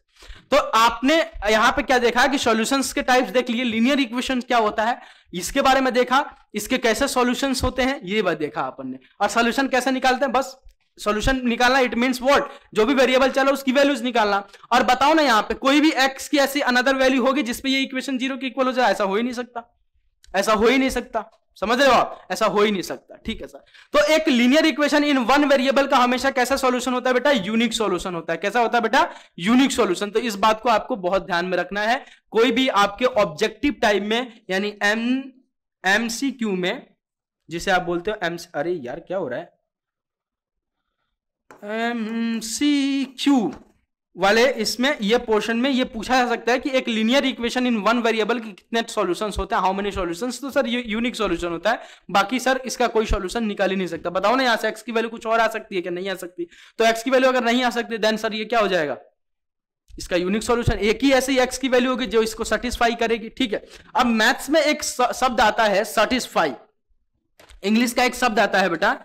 तो आपने यहां पे क्या देखा कि सॉल्यूशंस के टाइप्स देख लिए लीनियर इक्वेशन क्या होता है इसके बारे में देखा इसके कैसे सॉल्यूशंस होते हैं ये बात देखा अपन ने और सोल्यूशन कैसे निकालते हैं बस सोल्यूशन निकालना इट मीन्स वॉट जो भी वेरिएबल चलो उसकी वैल्यूज निकालना और बताओ ना यहाँ पे कोई भी एक्स की ऐसी अनदर वैल्यू होगी जिसपे ये इक्वेशन जीरो की इक्वल हो जाए ऐसा हो ही नहीं सकता ऐसा हो ही नहीं सकता समझ रहे हो आप ऐसा हो ही नहीं सकता ठीक है सर तो एक linear equation in one variable का हमेशा कैसा सॉल्यूशन होता है बेटा यूनिक सॉल्यूशन होता है कैसा होता है बेटा यूनिक सॉल्यूशन तो इस बात को आपको बहुत ध्यान में रखना है कोई भी आपके ऑब्जेक्टिव टाइप में यानी एम एम सी क्यू में जिसे आप बोलते हो एम अरे यार क्या हो रहा है एम सी क्यू वाले इसमें ये पोर्शन में ये पूछा जा सकता है कि एक linear equation in one variable के कितने सॉल्यूशंस होते हैं हाउ मेनी सॉल्यूशंस तो सर ये यूनिक सॉल्यूशन होता है बाकी सर इसका कोई सॉल्यूशन निकाल ही नहीं सकता बताओ ना यहाँ से एक्स की वैल्यू कुछ और आ सकती है कि नहीं आ सकती तो एक्स की वैल्यू अगर नहीं आ सकती देन सर ये क्या हो जाएगा इसका यूनिक सॉल्यूशन एक ही ऐसी एक्स की वैल्यू होगी जो इसको सेटिस्फाई करेगी ठीक है अब मैथ्स में एक शब्द आता है सेटिस्फाई इंग्लिश का एक शब्द आता है बेटा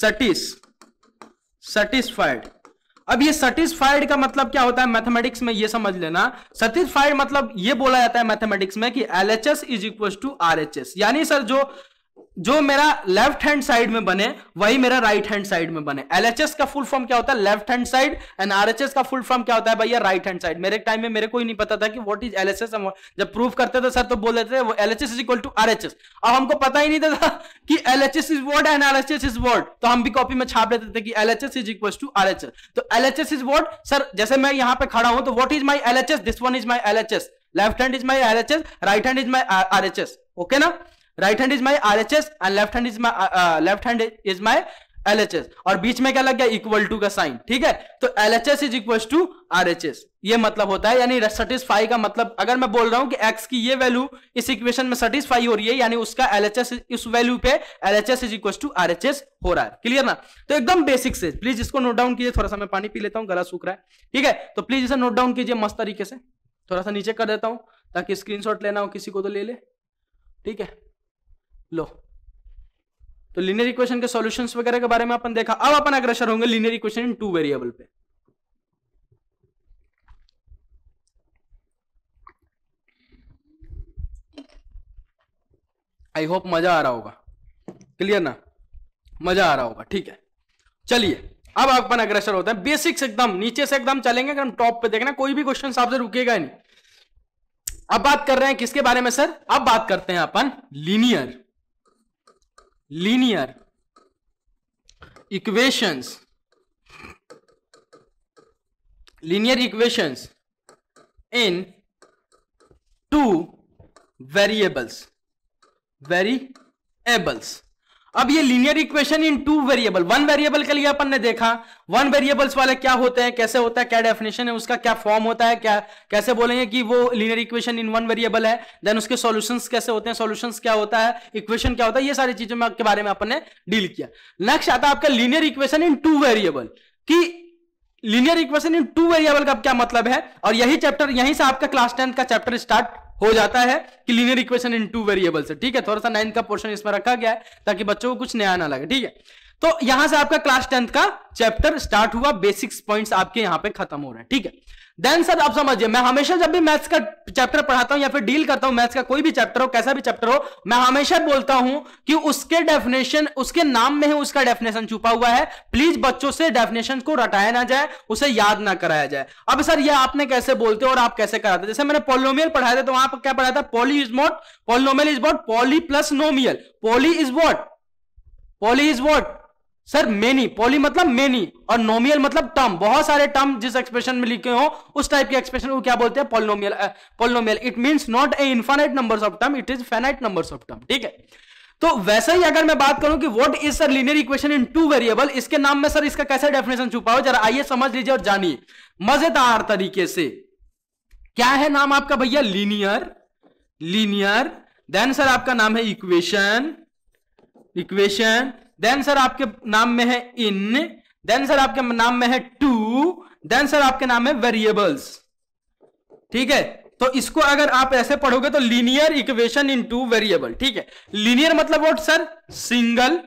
सटिस सेटिस्फाइड अब ये सेटिस्फाइड का मतलब क्या होता है मैथमेटिक्स में ये समझ लेना सेटिस्फाइड मतलब ये बोला जाता है मैथमेटिक्स में कि L H S is equal to R H S यानी सर जो जो मेरा लेफ्ट हैंड साइड में बने वही मेरा राइट हैंड साइड में बने एलएचएस का फुल फॉर्म क्या होता है left hand side and RHS का फुल फॉर्म क्या होता है भैया राइट हैंड साइड मेरे टाइम में मेरे को ही नहीं पता था कि व्हाट इज एलएचएस जब प्रूफ करते थे सर तो बोल देते थे LHS is equal to RHS अब हमको पता ही नहीं था कि LHS is word and RHS is word तो हम भी कॉपी में छाप लेते थे कि LHS is equal to RHS तो एलएचएस इज वर्ड सर जैसे मैं यहाँ पे खड़ा हूं तो what is my LHS this one is my LHS left hand is my LHS right hand is my RHS okay ना right hand is my R H S and left hand is my left hand is my L H S और बीच में क्या लग गया equal to का sign ठीक है तो L H S is equal to R H S ये मतलब होता है यानी सेटिस्फाई का मतलब अगर मैं बोल रहा हूं कि एक्स की ये वैल्यू इस इक्वेशन में सेटिस्फाई हो रही है यानी उसका एल एच एस इस वैल्यू पे L H S is equal to R H S हो रहा है क्लियर ना तो एकदम बेसिक से प्लीज इसको नोट डाउन कीजिए थोड़ा सा मैं पानी पी लेता हूँ गला सूख रहा है ठीक है तो प्लीज इसे नोट डाउन कीजिए मस्त तरीके से थोड़ा सा नीचे कर देता हूँ ताकि शॉट लेना हो किसी को तो ले ले ठीक है लो तो लीनियर इक्वेशन के सॉल्यूशंस वगैरह के बारे में अपन देखा अब अपन अग्रसर होंगे linear equation in two variable पे आई होप मजा आ रहा होगा क्लियर ना मजा आ रहा होगा ठीक है चलिए अब अपन अग्रसर होते हैं बेसिक्स एकदम नीचे से एकदम चलेंगे अगर हम टॉप पे देखना कोई भी क्वेश्चन आपसे रुकेगा नहीं अब बात कर रहे हैं किसके बारे में सर अब बात करते हैं अपन linear linear equations linear equations in two variables variables अब ये linear equation in two variable one variable के लिए अपन ने देखा वन वेरिएबल्स वाले क्या होते हैं कैसे होता है क्या डेफिनेशन है उसका क्या फॉर्म होता है क्या कैसे बोलेंगे कि वो linear equation in one variable है देन उसके सॉल्यूशंस कैसे होते हैं सॉल्यूशंस क्या होता है इक्वेशन क्या होता है ये सारी चीजों में के बारे में अपन ने डील किया नेक्स्ट आता है आपका linear equation in two variable की linear equation in two variable का क्या मतलब है और यही चैप्टर यहीं से आपका क्लास टेंथ का चैप्टर स्टार्ट हो जाता है कि linear equation in two variable से ठीक है थोड़ा सा नाइन्थ का पोर्शन इसमें रखा गया है ताकि बच्चों को कुछ नया ना लगे ठीक है तो यहां से आपका क्लास टेंथ का चैप्टर स्टार्ट हुआ बेसिक्स पॉइंट्स आपके यहां पे खत्म हो रहे हैं ठीक है देन सर आप समझिए मैं हमेशा जब भी मैथ्स का चैप्टर पढ़ाता हूं या फिर डील करता हूं मैथ्स का कोई भी चैप्टर हो कैसा भी चैप्टर हो मैं हमेशा बोलता हूं कि उसके डेफिनेशन उसके नाम में ही उसका डेफिनेशन छुपा हुआ है प्लीज बच्चों से डेफिनेशन को रटाया ना जाए उसे याद ना कराया जाए अब सर यह आपने कैसे बोलते हो और आप कैसे कराते जैसे मैंने पोलोमियल पढ़ाया था तो वहां पर क्या पढ़ाया था poly is what polynomial is what poly plus nomial poly is what poly is what sir many poly मतलब मेनी और नोमियल मतलब टर्म बहुत सारे टर्म जिस एक्सप्रेशन में लिखे हो उस टाइप के एक्सप्रेशन को क्या बोलते हैं polynomial polynomial it means not a infinite number of term it is finite number of term ठीक है तो वैसे ही अगर मैं बात करूं कि what is sir linear equation in two variable इसके नाम में सर इसका कैसे डेफिनेशन छुपा हो जरा आइए समझ लीजिए और जानिए मजेदार तरीके से क्या है नाम आपका भैया लीनियर लीनियर देन सर आपका नाम है इक्वेशन इक्वेशन देन सर आपके नाम में है इन देन सर आपके नाम में है टू देन सर आपके नाम है वेरिएबल्स ठीक है तो इसको अगर आप ऐसे पढ़ोगे तो linear equation in two variable ठीक है लीनियर मतलब वोट सर सिंगल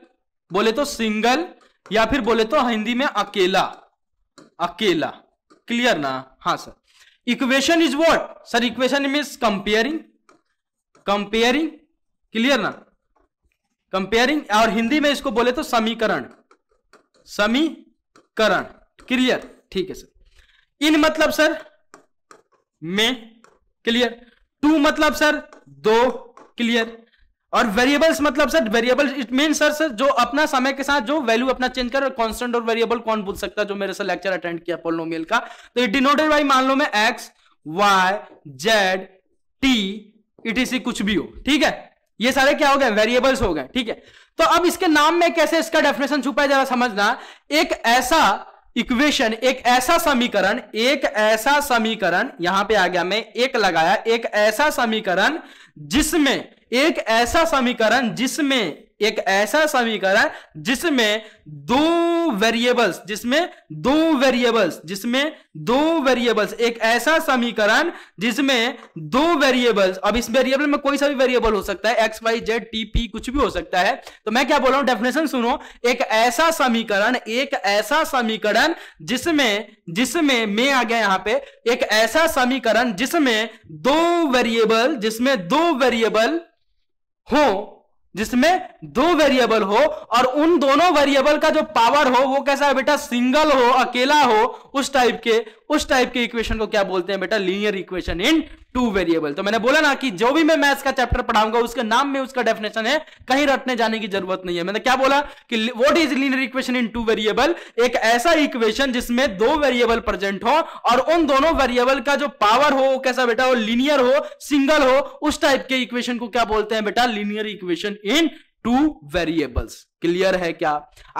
बोले तो सिंगल या फिर बोले तो हिंदी में अकेला अकेला क्लियर ना हाँ sir equation is what sir equation mean comparing comparing clear ना कंपेयरिंग और हिंदी में इसको बोले तो समीकरण समीकरण क्लियर ठीक है सर इन मतलब सर में क्लियर टू मतलब सर दो क्लियर और वेरिएबल्स मतलब sir variable it mean sir sir जो अपना समय के साथ जो वैल्यू अपना चेंज कर कांस्टेंट और वेरिएबल कौन बोल सकता है जो मेरे से लेक्चर अटेंड किया पोलोमियल का तो इट डिनोटेड बाई मान लो मैं X Y Z T it कुछ भी हो ठीक है ये सारे क्या हो गए वेरिएबल्स हो गए ठीक है तो अब इसके नाम में कैसे इसका डेफिनेशन छुपा है जरा समझना एक ऐसा इक्वेशन एक ऐसा समीकरण एक ऐसा समीकरण यहां पे आ गया मैं एक लगाया एक ऐसा समीकरण जिसमें एक ऐसा समीकरण जिसमें एक ऐसा समीकरण जिसमें दो वेरिएबल्स जिसमें दो वेरिएबल्स जिसमें दो वेरिएबल्स एक ऐसा समीकरण जिसमें दो वेरिएबल्स अब इस वेरिएबल में कोई सा भी वेरिएबल हो सकता है X Y Z T P कुछ भी हो सकता है तो मैं क्या बोल रहा हूं डेफिनेशन सुनो एक ऐसा समीकरण एक ऐसा समीकरण जिसमें जिसमें मैं आ गया यहां पे एक ऐसा समीकरण जिसमें दो वेरिएबल जिसमें दो वेरिएबल हो जिसमें दो वेरिएबल हो और उन दोनों वेरिएबल का जो पावर हो वो कैसा है बेटा सिंगल हो अकेला हो उस टाइप के उस टाइप के इक्वेशन को क्या बोलते हैं बेटा linear equation in two variable तो मैंने बोला ना कि जो भी मैं मैथ्स का चैप्टर पढ़ाऊंगा उसके नाम में उसका डेफिनेशन है कहीं रटने जाने की जरूरत नहीं है मैंने क्या बोला कि what is linear equation in two variable एक ऐसा इक्वेशन जिसमें दो वेरिएबल प्रेजेंट हो और उन दोनों वेरिएबल का जो पावर हो वो कैसा बेटा वो लीनियर हो सिंगल हो उस टाइप के इक्वेशन को क्या बोलते हैं बेटा linear equation in two variables clear है क्या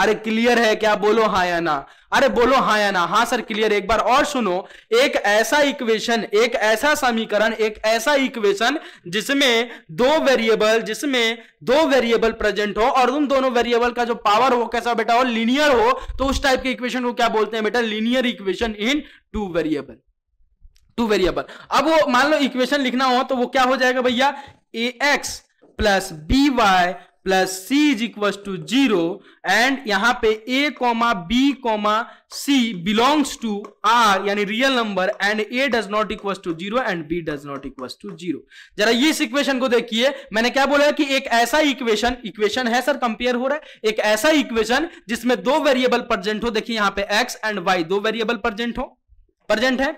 अरे क्लियर है क्या बोलो हा या ना अरे बोलो हा या ना हाँ सर क्लियर एक बार और सुनो एक ऐसा इक्वेशन एक ऐसा समीकरण एक ऐसा इक्वेशन जिसमें दो वेरिएबल जिसमें दो वेरिएबल प्रेजेंट हो और उन दोनों वेरिएबल का जो पावर हो कैसा बेटा हो लीनियर हो तो उस टाइप के इक्वेशन को क्या बोलते हैं बेटा linear equation in two variable two variable अब वो मान लो इक्वेशन लिखना हो तो वो क्या हो जाएगा भैया A x plus B Y plus C is equal to zero and यहां पे A comma B comma C belongs to R यानी real number and A does not equal to zero and B does not equal to zero जरा इस equation को देखिए मैंने क्या बोला कि एक ऐसा इक्वेशन इक्वेशन है सर कंपेयर हो रहा है एक ऐसा इक्वेशन जिसमें दो वेरिएबल प्रजेंट हो देखिए यहां पे एक्स एंड वाई दो वेरिएबल प्रजेंट हो प्रजेंट है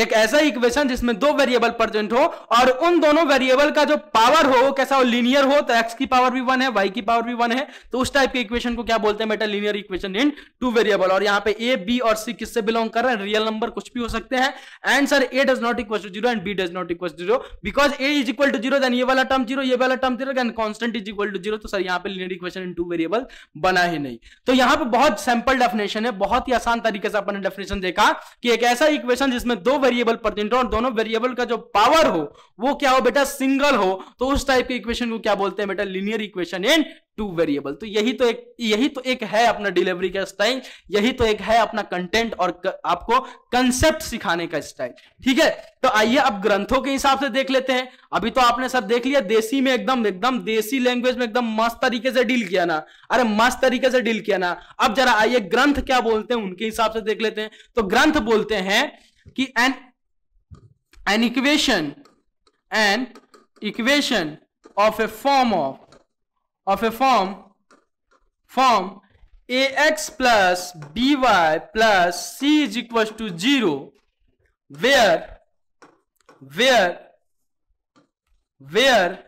एक ऐसा इक्वेशन जिसमें दो वेरिएबल प्रेजेंट हो और उन दोनों वेरिएबल का जो पावर हो कैसा हो लीनियर हो तो एक्स की पावर भी वन है वाई की पावर भी वन है तो उस टाइप के इक्वेशन को क्या बोलते हैं बेटा linear equation in two variable और यहाँ पे ए बी और सी किससे बिलोंग कर रहे हैं रियल नंबर कुछ भी हो सकते हैं and sir A does not equal to zero and B does not equal to zero because A is equal to zero then ये वाला टर्म जीरो ये वाला term zero and constant is equal to zero तो sir यहाँ पे linear equation in two variable बना ही नहीं तो यहाँ पे बहुत सिंपल डेफिनेशन है बहुत ही आसान तरीके से अपने डेफिनेशन देखा कि एक ऐसा इक्वेशन जिसमें दो वेरिएबल पर और दोनों वेरिएबल का जो पावर हो वो क्या हो बेटा सिंगल हो तो उस टाइप के इक्वेशन को क्या बोलते हैं बेटा linear equation in two variable तो यही तो एक यही तो एक है अपना डिलीवरी का स्टाइल यही तो एक है अपना कंटेंट और क, आपको कंसेप्ट सिखाने का स्टाइल ठीक है तो आइए अब ग्रंथों के हिसाब से देख लेते हैं अभी तो आपने सब देख लिया देसी में एकदम एकदम देसी लैंग्वेज में एकदम मस्त तरीके से डील किया ना अरे मस्त तरीके से डील किया ना अब जरा आइए ग्रंथ क्या बोलते हैं उनके हिसाब से देख लेते हैं तो ग्रंथ बोलते हैं कि an an equation an equation of a form of of a form form A x plus B Y plus C is equal to zero where where where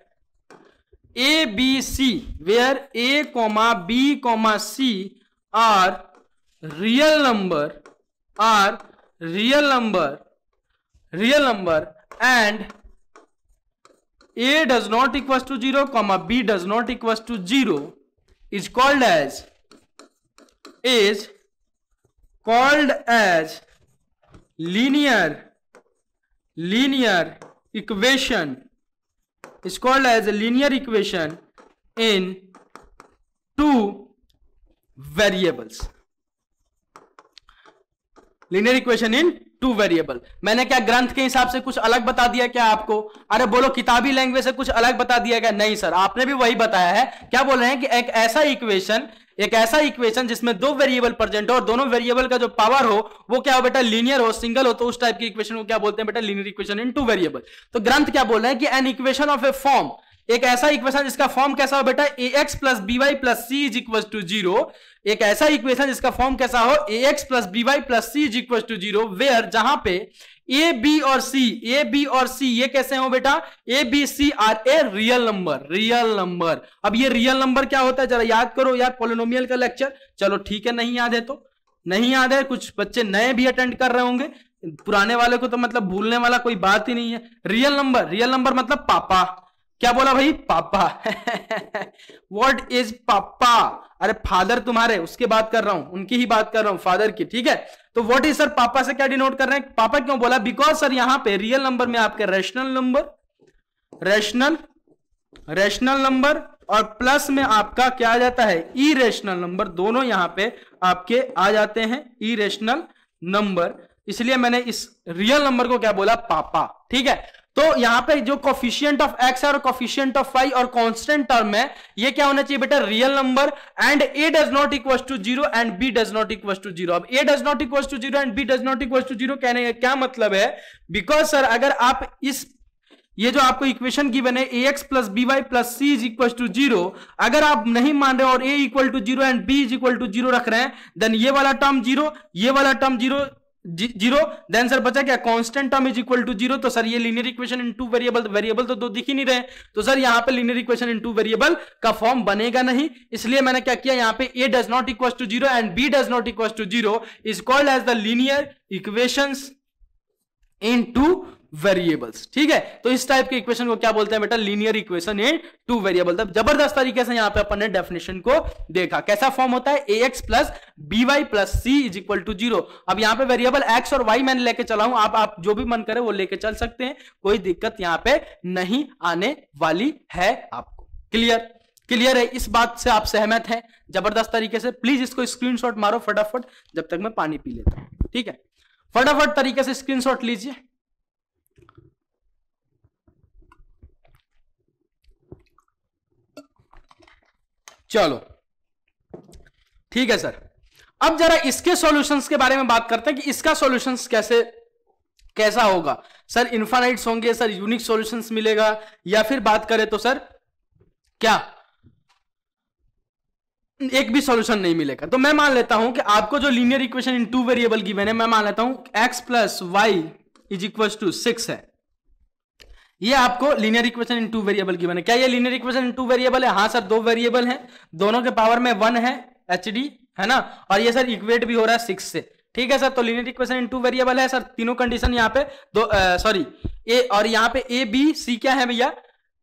A B C where A comma B comma C are real number are real number real number and a does not equals to 0 comma b does not equals to 0 is called as is called as linear linear equation is called as a linear equation in two variables linear equation in two variable मैंने क्या ग्रंथ के हिसाब से कुछ अलग बता दिया क्या आपको अरे बोलो किताबी लैंग्वेज से कुछ अलग बता दिया क्या नहीं सर आपने भी वही बताया है क्या बोल रहे हैं कि एक ऐसा इक्वेशन एक ऐसा इक्वेशन जिसमें दो वेरिएबल प्रेजेंट हो और दोनों वेरिएबल का जो पावर हो वो क्या हो बेटा लीनियर हो सिंगल हो तो उस टाइप की इक्वेशन को क्या बोलते हैं बेटा linear equation in two variable तो ग्रंथ क्या बोल रहे हैं कि an equation of a form एक ऐसा इक्वेशन जिसका फॉर्म कैसा हो बेटा A x plus BY plus C is equal to zero एक ऐसा इक्वेशन जिसका फॉर्म कैसा हो ए x plus B Y plus C is equal to zero where जहां पे ए बी और सी ए बी और सी ये कैसे हो बेटा A B C are a real number real number अब ये रियल नंबर क्या होता है जरा याद करो यार पोलिनोमियल का लेक्चर चलो ठीक है नहीं याद है तो नहीं याद है कुछ बच्चे नए भी अटेंड कर रहे होंगे पुराने वाले को तो मतलब भूलने वाला कोई बात ही नहीं है रियल नंबर रियल नंबर मतलब पापा क्या बोला भाई पापा वॉट इज पापा अरे फादर तुम्हारे उसके बात कर रहा हूं उनकी ही बात कर रहा हूं फादर की ठीक है तो व्हाट इज सर पापा से क्या डिनोट कर रहे हैं पापा क्यों बोला बिकॉज सर यहां पे रियल नंबर में आपके rational number rational rational number और प्लस में आपका क्या आ जाता है ई रेशनल नंबर दोनों यहां पे आपके आ जाते हैं ई रेशनल नंबर इसलिए मैंने इस रियल नंबर को क्या बोला पापा ठीक है तो यहां पे जो कॉफिशियंट ऑफ एक्स है और कॉफिशियंट ऑफ वाई और कांस्टेंट टर्म है ये क्या होना चाहिए बेटा real number and A does not equal to zero and B does not equal to zero अब A does not equal to zero and B does not equal to zero कहने का क्या मतलब है बिकॉज सर अगर आप इस ये जो आपको इक्वेशन गिवन है ए x plus B Y plus C is equal to zero अगर आप नहीं मान रहे और A equal to zero and B is equal to zero रख रहे हैं देन ये वाला टर्म जीरो ये वाला term zero zero then sir बचा क्या constant term is equal to zero तो सर ये linear equation in two variable variable तो दो दिख ही नहीं रहे तो सर यहाँ पे linear equation in two variable का फॉर्म बनेगा नहीं इसलिए मैंने क्या किया यहाँ पे ए does not equal to zero and B does not equal to zero is called as the linear equation in two variables ठीक है तो इस टाइप के इक्वेशन को क्या बोलते हैं बेटा linear equation in two variable जबरदस्त तरीके से यहां पे अपन ने डेफिनेशन को देखा कैसा फॉर्म होता है ए x plus B Y plus C is equal to zero अब यहां पे वेरिएबल एक्स और वाई मैंने लेके चला हूं आप, आप जो भी मन करे वो लेके चल सकते हैं कोई दिक्कत यहां पे नहीं आने वाली है आपको क्लियर क्लियर है इस बात से आप सहमत हैं जबरदस्त तरीके से प्लीज इसको स्क्रीनशॉट मारो फटाफट जब तक मैं पानी पी लेता हूं ठीक है फटाफट तरीके से स्क्रीनशॉट लीजिए चलो ठीक है सर अब जरा इसके सॉल्यूशंस के बारे में बात करते हैं कि इसका सॉल्यूशंस कैसे कैसा होगा सर इन्फानाइट्स होंगे सर यूनिक सॉल्यूशंस मिलेगा या फिर बात करें तो सर क्या एक भी सॉल्यूशन नहीं मिलेगा तो मैं मान लेता हूं कि आपको जो linear equation in two variable given है मैं मान लेता हूं X plus Y is equal to six है ये आपको linear equation in two variable given है क्या ये linear equation in two variable है हाँ सर दो वेरिएबल है दोनों के पावर में वन है एच है ना और ये सर इक्वेट भी हो रहा है सिक्स से ठीक है सर तो linear equation in two variable है सर तीनों कंडीशन यहाँ पे दो सॉरी ए और यहाँ पे ए बी सी क्या है भैया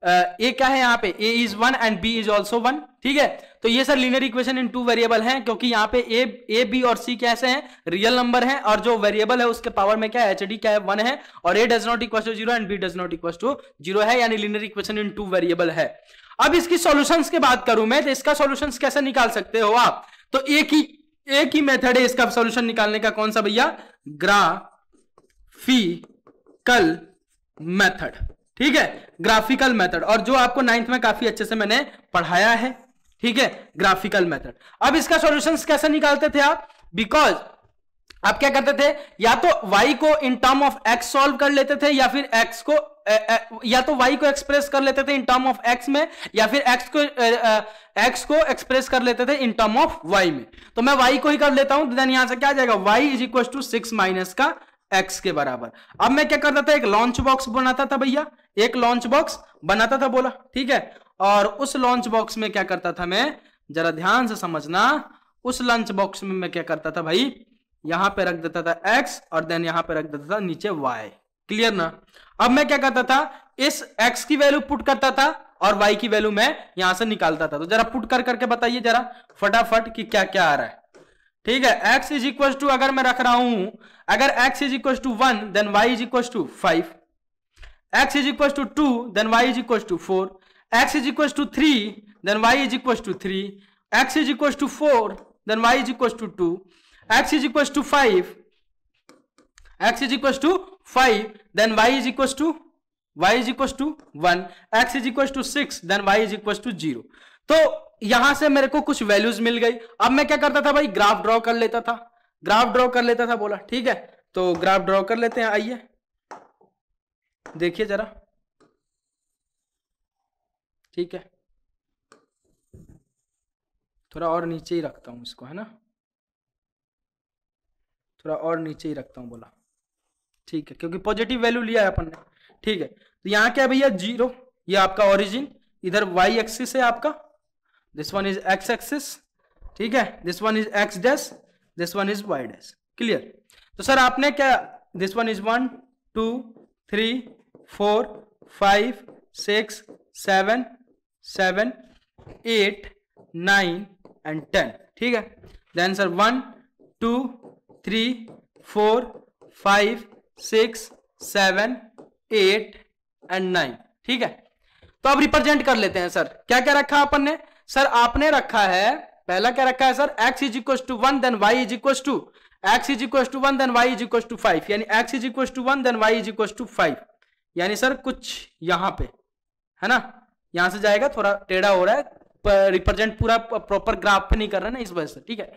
ए क्या है यहाँ पे A is one and B is also one ठीक है तो ये sir linear equation in two variable हैं क्योंकि यहाँ पे ए ए बी और सी कैसे हैं रियल नंबर हैं और जो वेरिएबल है उसके पावर में क्या है एच डी क्या है वन है और A does not equal to zero and B does not equal to zero है यानी linear equation in two variable है अब इसकी सोल्यूशन की बात करूं मैं तो इसका सोल्यूशन कैसे निकाल सकते हो आप तो एक ही एक ही मेथड है इसका सोल्यूशन निकालने का कौन सा भैया ग्राफिकल मेथड ठीक है ग्राफिकल मेथड और जो आपको नाइन्थ में काफी अच्छे से मैंने पढ़ाया है ठीक है ग्राफिकल मेथड अब इसका सॉल्यूशन कैसे निकालते थे आप बिकॉज आप क्या करते थे या तो y को in term of x solve कर लेते थे या फिर x को या तो y को एक्सप्रेस कर लेते थे इन टर्म ऑफ x में या फिर x को x को एक्सप्रेस कर लेते थे इन टर्म ऑफ y में तो मैं y को ही कर लेता हूं देन यहां से क्या आ जाएगा y is equal to six minus का एक्स के बराबर अब मैं क्या करता था एक लॉन्च बॉक्स बनाता था भैया एक लॉन्च बॉक्स बनाता था बोला ठीक है और उस लॉन्च बॉक्स में क्या करता था मैं जरा ध्यान से समझना उस लॉन्च बॉक्स में मैं क्या करता था भाई यहां पे रख देता था एक्स और देन यहां पे रख देता था नीचे वाई क्लियर ना अब मैं क्या करता था इस एक्स की वैल्यू पुट करता था और वाई की वैल्यू मैं यहां से निकालता था तो जरा पुट कर करके बताइए जरा फटाफट कि क्या क्या आ रहा है ठीक है एक्स इज इक्वल टू अगर मैं रख रहा हूं अगर x is equal to one then y is equal to five X is equal to two then Y is equal to four X is equal to three then Y is equal to three X is equal to four then Y is equal to two x is equal to five X is equal to five then Y is equal to y is equal to one x is equal to six then y is equal to zero तो यहां से मेरे को कुछ values मिल गई अब मैं क्या करता था भाई ग्राफ ड्रॉ कर लेता था ग्राफ ड्रॉ कर लेता था बोला ठीक है तो ग्राफ ड्रॉ कर लेते हैं आइए देखिए जरा ठीक है थोड़ा और नीचे ही रखता हूं इसको है ना थोड़ा और नीचे ही रखता हूं बोला ठीक है क्योंकि पॉजिटिव वैल्यू लिया है अपन ने ठीक है तो यहां क्या भैया जीरो ये आपका ओरिजिन इधर वाई एक्सिस है आपका this one is X axis ठीक है this one is X dash this one is Y dash clear तो सर आपने क्या this one is one two three four five six seven seven eight nine and ten ठीक है then sir one two three four five six seven eight and nine ठीक है तो अब represent कर लेते हैं सर क्या क्या रखा अपन ने सर आपने रखा है पहला क्या रखा है sir x is equal to one then Y is equal to x is equal to one then Y is equal to five यानी X is equal to one then Y is equal to five यानी sir कुछ यहाँ पे है ना यहाँ से जाएगा थोड़ा टेढ़ा हो रहा है रिप्रेजेंट पूरा प्रॉपर ग्राफ पे नहीं कर रहा है ना इस वजह से ठीक है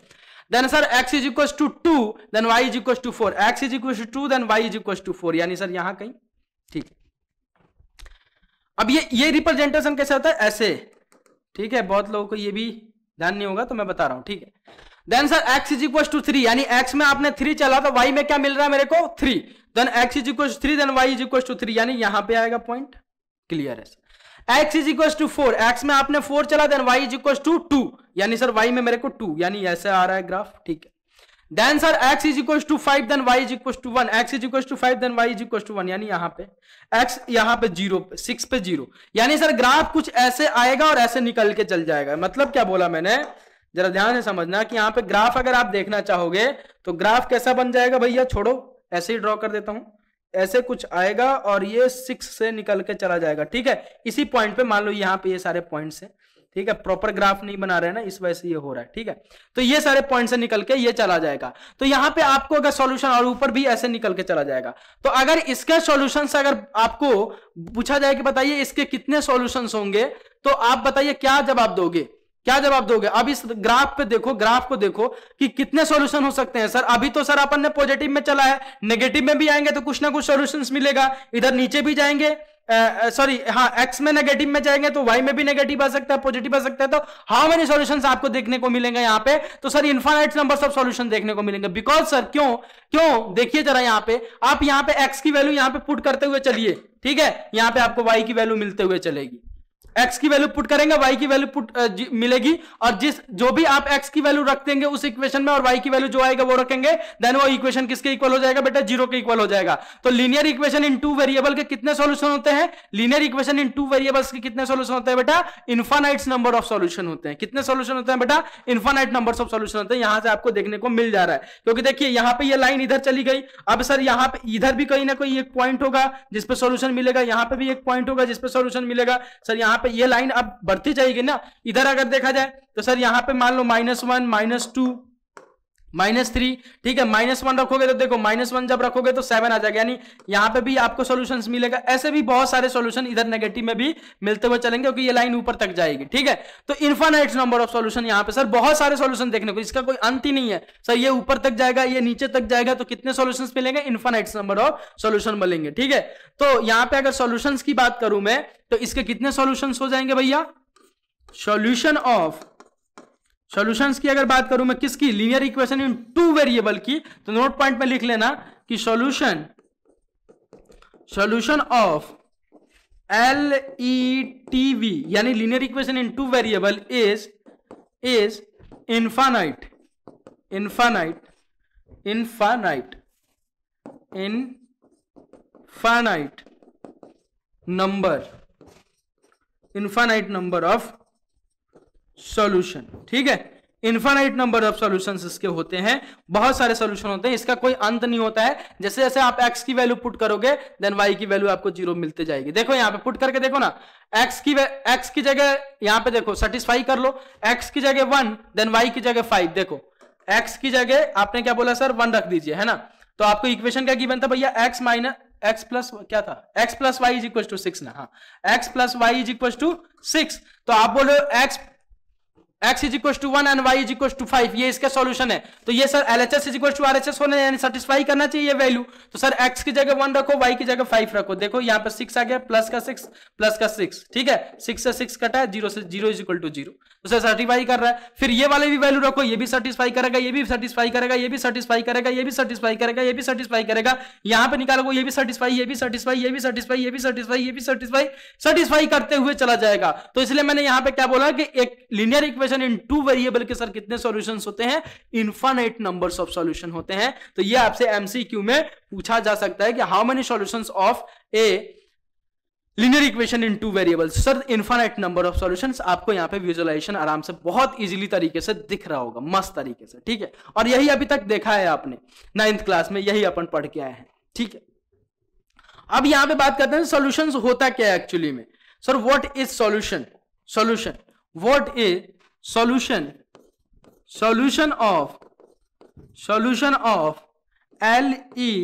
then sir x is equal to two then Y is equal to four X is equal to two then Y is equal to four यानी सर यहाँ कहीं ठीक अब ये ये रिप्रेजेंटेशन कैसे होता है ऐसे ठीक है बहुत लोगों को ये भी ध्यान नहीं होगा तो मैं बता रहा हूं ठीक है then sir x is equal to three यानी x में आपने थ्री चला तो y में क्या मिल रहा है मेरे को three then x is equal three then y is equal to three यानी यहां पे आएगा पॉइंट क्लियर है x x is equal to four x में आपने फोर चला then y is equal to two यानी सर y में मेरे को टू यानी ऐसे आ रहा है ग्राफ ठीक है the answer x is equal to five then y is equal to one x is equal to five then y is equal to one यानी यहाँ पे x यहाँ पे जीरो पे सिक्स पे जीरो यानी सर ग्राफ कुछ ऐसे आएगा और ऐसे निकल के चल जाएगा मतलब क्या बोला मैंने जरा ध्यान से समझना कि यहाँ पे ग्राफ अगर आप देखना चाहोगे तो ग्राफ कैसा बन जाएगा भैया छोड़ो ऐसे ही ड्रॉ कर देता हूं ऐसे कुछ आएगा और ये सिक्स से निकल के चला जाएगा ठीक है इसी पॉइंट पे मान लो यहाँ पे ये सारे पॉइंट्स हैं ठीक है प्रॉपर ग्राफ नहीं बना रहे ना इस वजह से ये हो रहा है ठीक है तो ये सारे पॉइंट से निकल के ये चला जाएगा तो यहाँ पे आपको अगर सॉल्यूशन और ऊपर भी ऐसे निकल के चला जाएगा तो अगर इसके सॉल्यूशन से अगर आपको पूछा जाए कि बताइए इसके कितने सॉल्यूशन होंगे तो आप बताइए क्या जवाब दोगे क्या जवाब दोगे अब इस ग्राफ पे देखो ग्राफ को देखो कि कितने सॉल्यूशन हो सकते हैं सर अभी तो सर अपन ने पॉजिटिव में चला है नेगेटिव में भी आएंगे तो कुछ ना कुछ सॉल्यूशंस मिलेगा इधर नीचे भी जाएंगे सॉरी हाँ एक्स में नेगेटिव में जाएंगे तो वाई में भी नेगेटिव आ सकता है पॉजिटिव आ सकता है तो हाउ मेनी सॉल्यूशन आपको देखने को मिलेंगे यहाँ पे तो sir infinite number of solution देखने को मिलेंगे बिकॉज सर क्यों क्यों देखिए जरा यहाँ पे आप यहाँ पे एक्स की वैल्यू यहाँ पे पुट करते हुए चलिए ठीक है यहाँ पे आपको वाई की वैल्यू मिलते हुए चलेगी एक्स की वैल्यू पुट करेंगे वाई की वैल्यू पुट मिलेगी और जिस जो भी आप एक्स की वैल्यू रख देंगे उस इक्वेशन में और वाई की वैल्यू जो आएगा वो रखेंगे देन वो इक्वेशन किसके इक्वल हो जाएगा बेटा जीरो के इक्वल हो जाएगा तो linear equation in two variable के कितने सोल्यूशन होते हैं linear equation in two variables के कितने सोल्यूशन होते हैं बेटा इन्फानाइट नंबर ऑफ सोल्यूशन होते हैं कितने सोल्यूशन होते हैं बेटा इन्फानाइट नंबर ऑफ सोल्यूशन होते हैं यहां से आपको देखने को मिल जा रहा है क्योंकि देखिए यहाँ पे ये लाइन इधर चली गई अब सर यहाँ पे इधर भी कहीं ना कहीं एक पॉइंट होगा जिसपे सोल्यूशन मिलेगा यहाँ पे भी एक पॉइंट होगा जिसपे सोल्यूशन मिलेगा सर यहाँ पे ये लाइन अब बढ़ती जाएगी ना इधर अगर देखा जाए तो सर यहाँ पे मान लो minus one minus two minus three ठीक है माइनस वन रखोगे तो देखो माइनस वन जब रखोगे तो सेवन आ जाएगा यानी यहाँ पे भी आपको सोल्यूशन मिलेगा ऐसे भी बहुत सारे सोल्यूशन इधर नेगेटिव में भी मिलते हुए चलेंगे क्योंकि ये लाइन ऊपर तक जाएगी ठीक है तो इन्फानाइट नंबर ऑफ सोल्यूशन यहाँ पे सर बहुत सारे सोल्यूशन देखने को इसका कोई अंत ही नहीं है सर ये ऊपर तक जाएगा ये नीचे तक जाएगा तो कितने सोल्यूशन मिलेंगे इन्फानाइट नंबर ऑफ सोल्यूशन मिलेंगे ठीक है तो यहाँ पे अगर सोल्यूशन की बात करूं मैं तो इसके कितने सोल्यूशन हो जाएंगे भैया सोल्यूशन ऑफ सॉल्यूशंस की अगर बात करूं मैं किसकी linear equation in two variable की तो नोट पॉइंट में लिख लेना कि solution solution of L E T V यानी linear equation in two variable is is infinite infinite infinite finite number infinite number of solution ठीक है इन्फानाइट नंबर ऑफ सॉल्यूशंस इसके होते हैं बहुत सारे सॉल्यूशन होते हैं इसका कोई अंत नहीं होता है जैसे जैसे आप एक्स की वैल्यू पुट करोगे देन वाई की वैल्यू आपको जीरो मिलते जाएगी देखो यहाँ पे पुट करके देखो ना एक्स की एक्स की जगह यहाँ पे देखो सेटिस्फाई कर लो एक्स की जगह वन देन वाई की जगह फाइव देखो एक्स की जगह आपने क्या बोला सर वन रख दीजिए है ना तो आपको इक्वेशन क्या गिवन था भैया एक्स माइनस एक्स प्लस क्या था x plus Y is equal to six ना हाँ x plus Y is equal to six तो आप बोल रहे हो x x is equal to one and y is equal to five ये इसका सॉल्यूशन है तो ये sir L H S is equal to R H S होने यानी सेटिस्फाई करना चाहिए वैल्यू तो सर एक्स की जगह वन रखो वाई की जगह फाइव रखो देखो यहाँ पर सिक्स आ गया प्लस का सिक्स प्लस का सिक्स ठीक है सिक्स से सिक्स कटा है जीरो से zero is equal to zero उसे सर्टिफाई कर रहा है फिर ये वाले भी वैल्यू रखो ये भी सेटिस्फाई करेगा ये भी सेटिस्फाई करेगा ये भी सेटिस्फाई करेगा ये भी सेटिस्फाई करेगा ये भी सेटिस्फाई करेगा यहाँ पे निकालोगे ये भी सेटिस्फाई ये भी सेटिस्फाई ये भी सेटिस्फाई ये भी सेटिस्फाई ये भी सेटिस्फाई सेटिस्फाई करते हुए चला जाएगा तो इसलिए मैंने यहाँ पे क्या बोला कि एक linear equation in two variable के सर कितने सोल्यूशन होते हैं इन्फानेट नंबर ऑफ सोल्यूशन होते हैं तो ये आपसे एमसीक्यू में पूछा जा सकता है कि how many solution of a linear equation in two variable sir infinite number of solutions आपको यहाँ पे विजुअलाइजेशन आराम से बहुत इजीली तरीके से दिख रहा होगा मस्त तरीके से ठीक है और यही अभी तक देखा है आपने नाइन्थ क्लास में यही अपन पढ़ के आए हैं ठीक है अब यहाँ पे बात करते हैं सोल्यूशन होता क्या है एक्चुअली में sir what is solution solution what is solution solution of solution of L E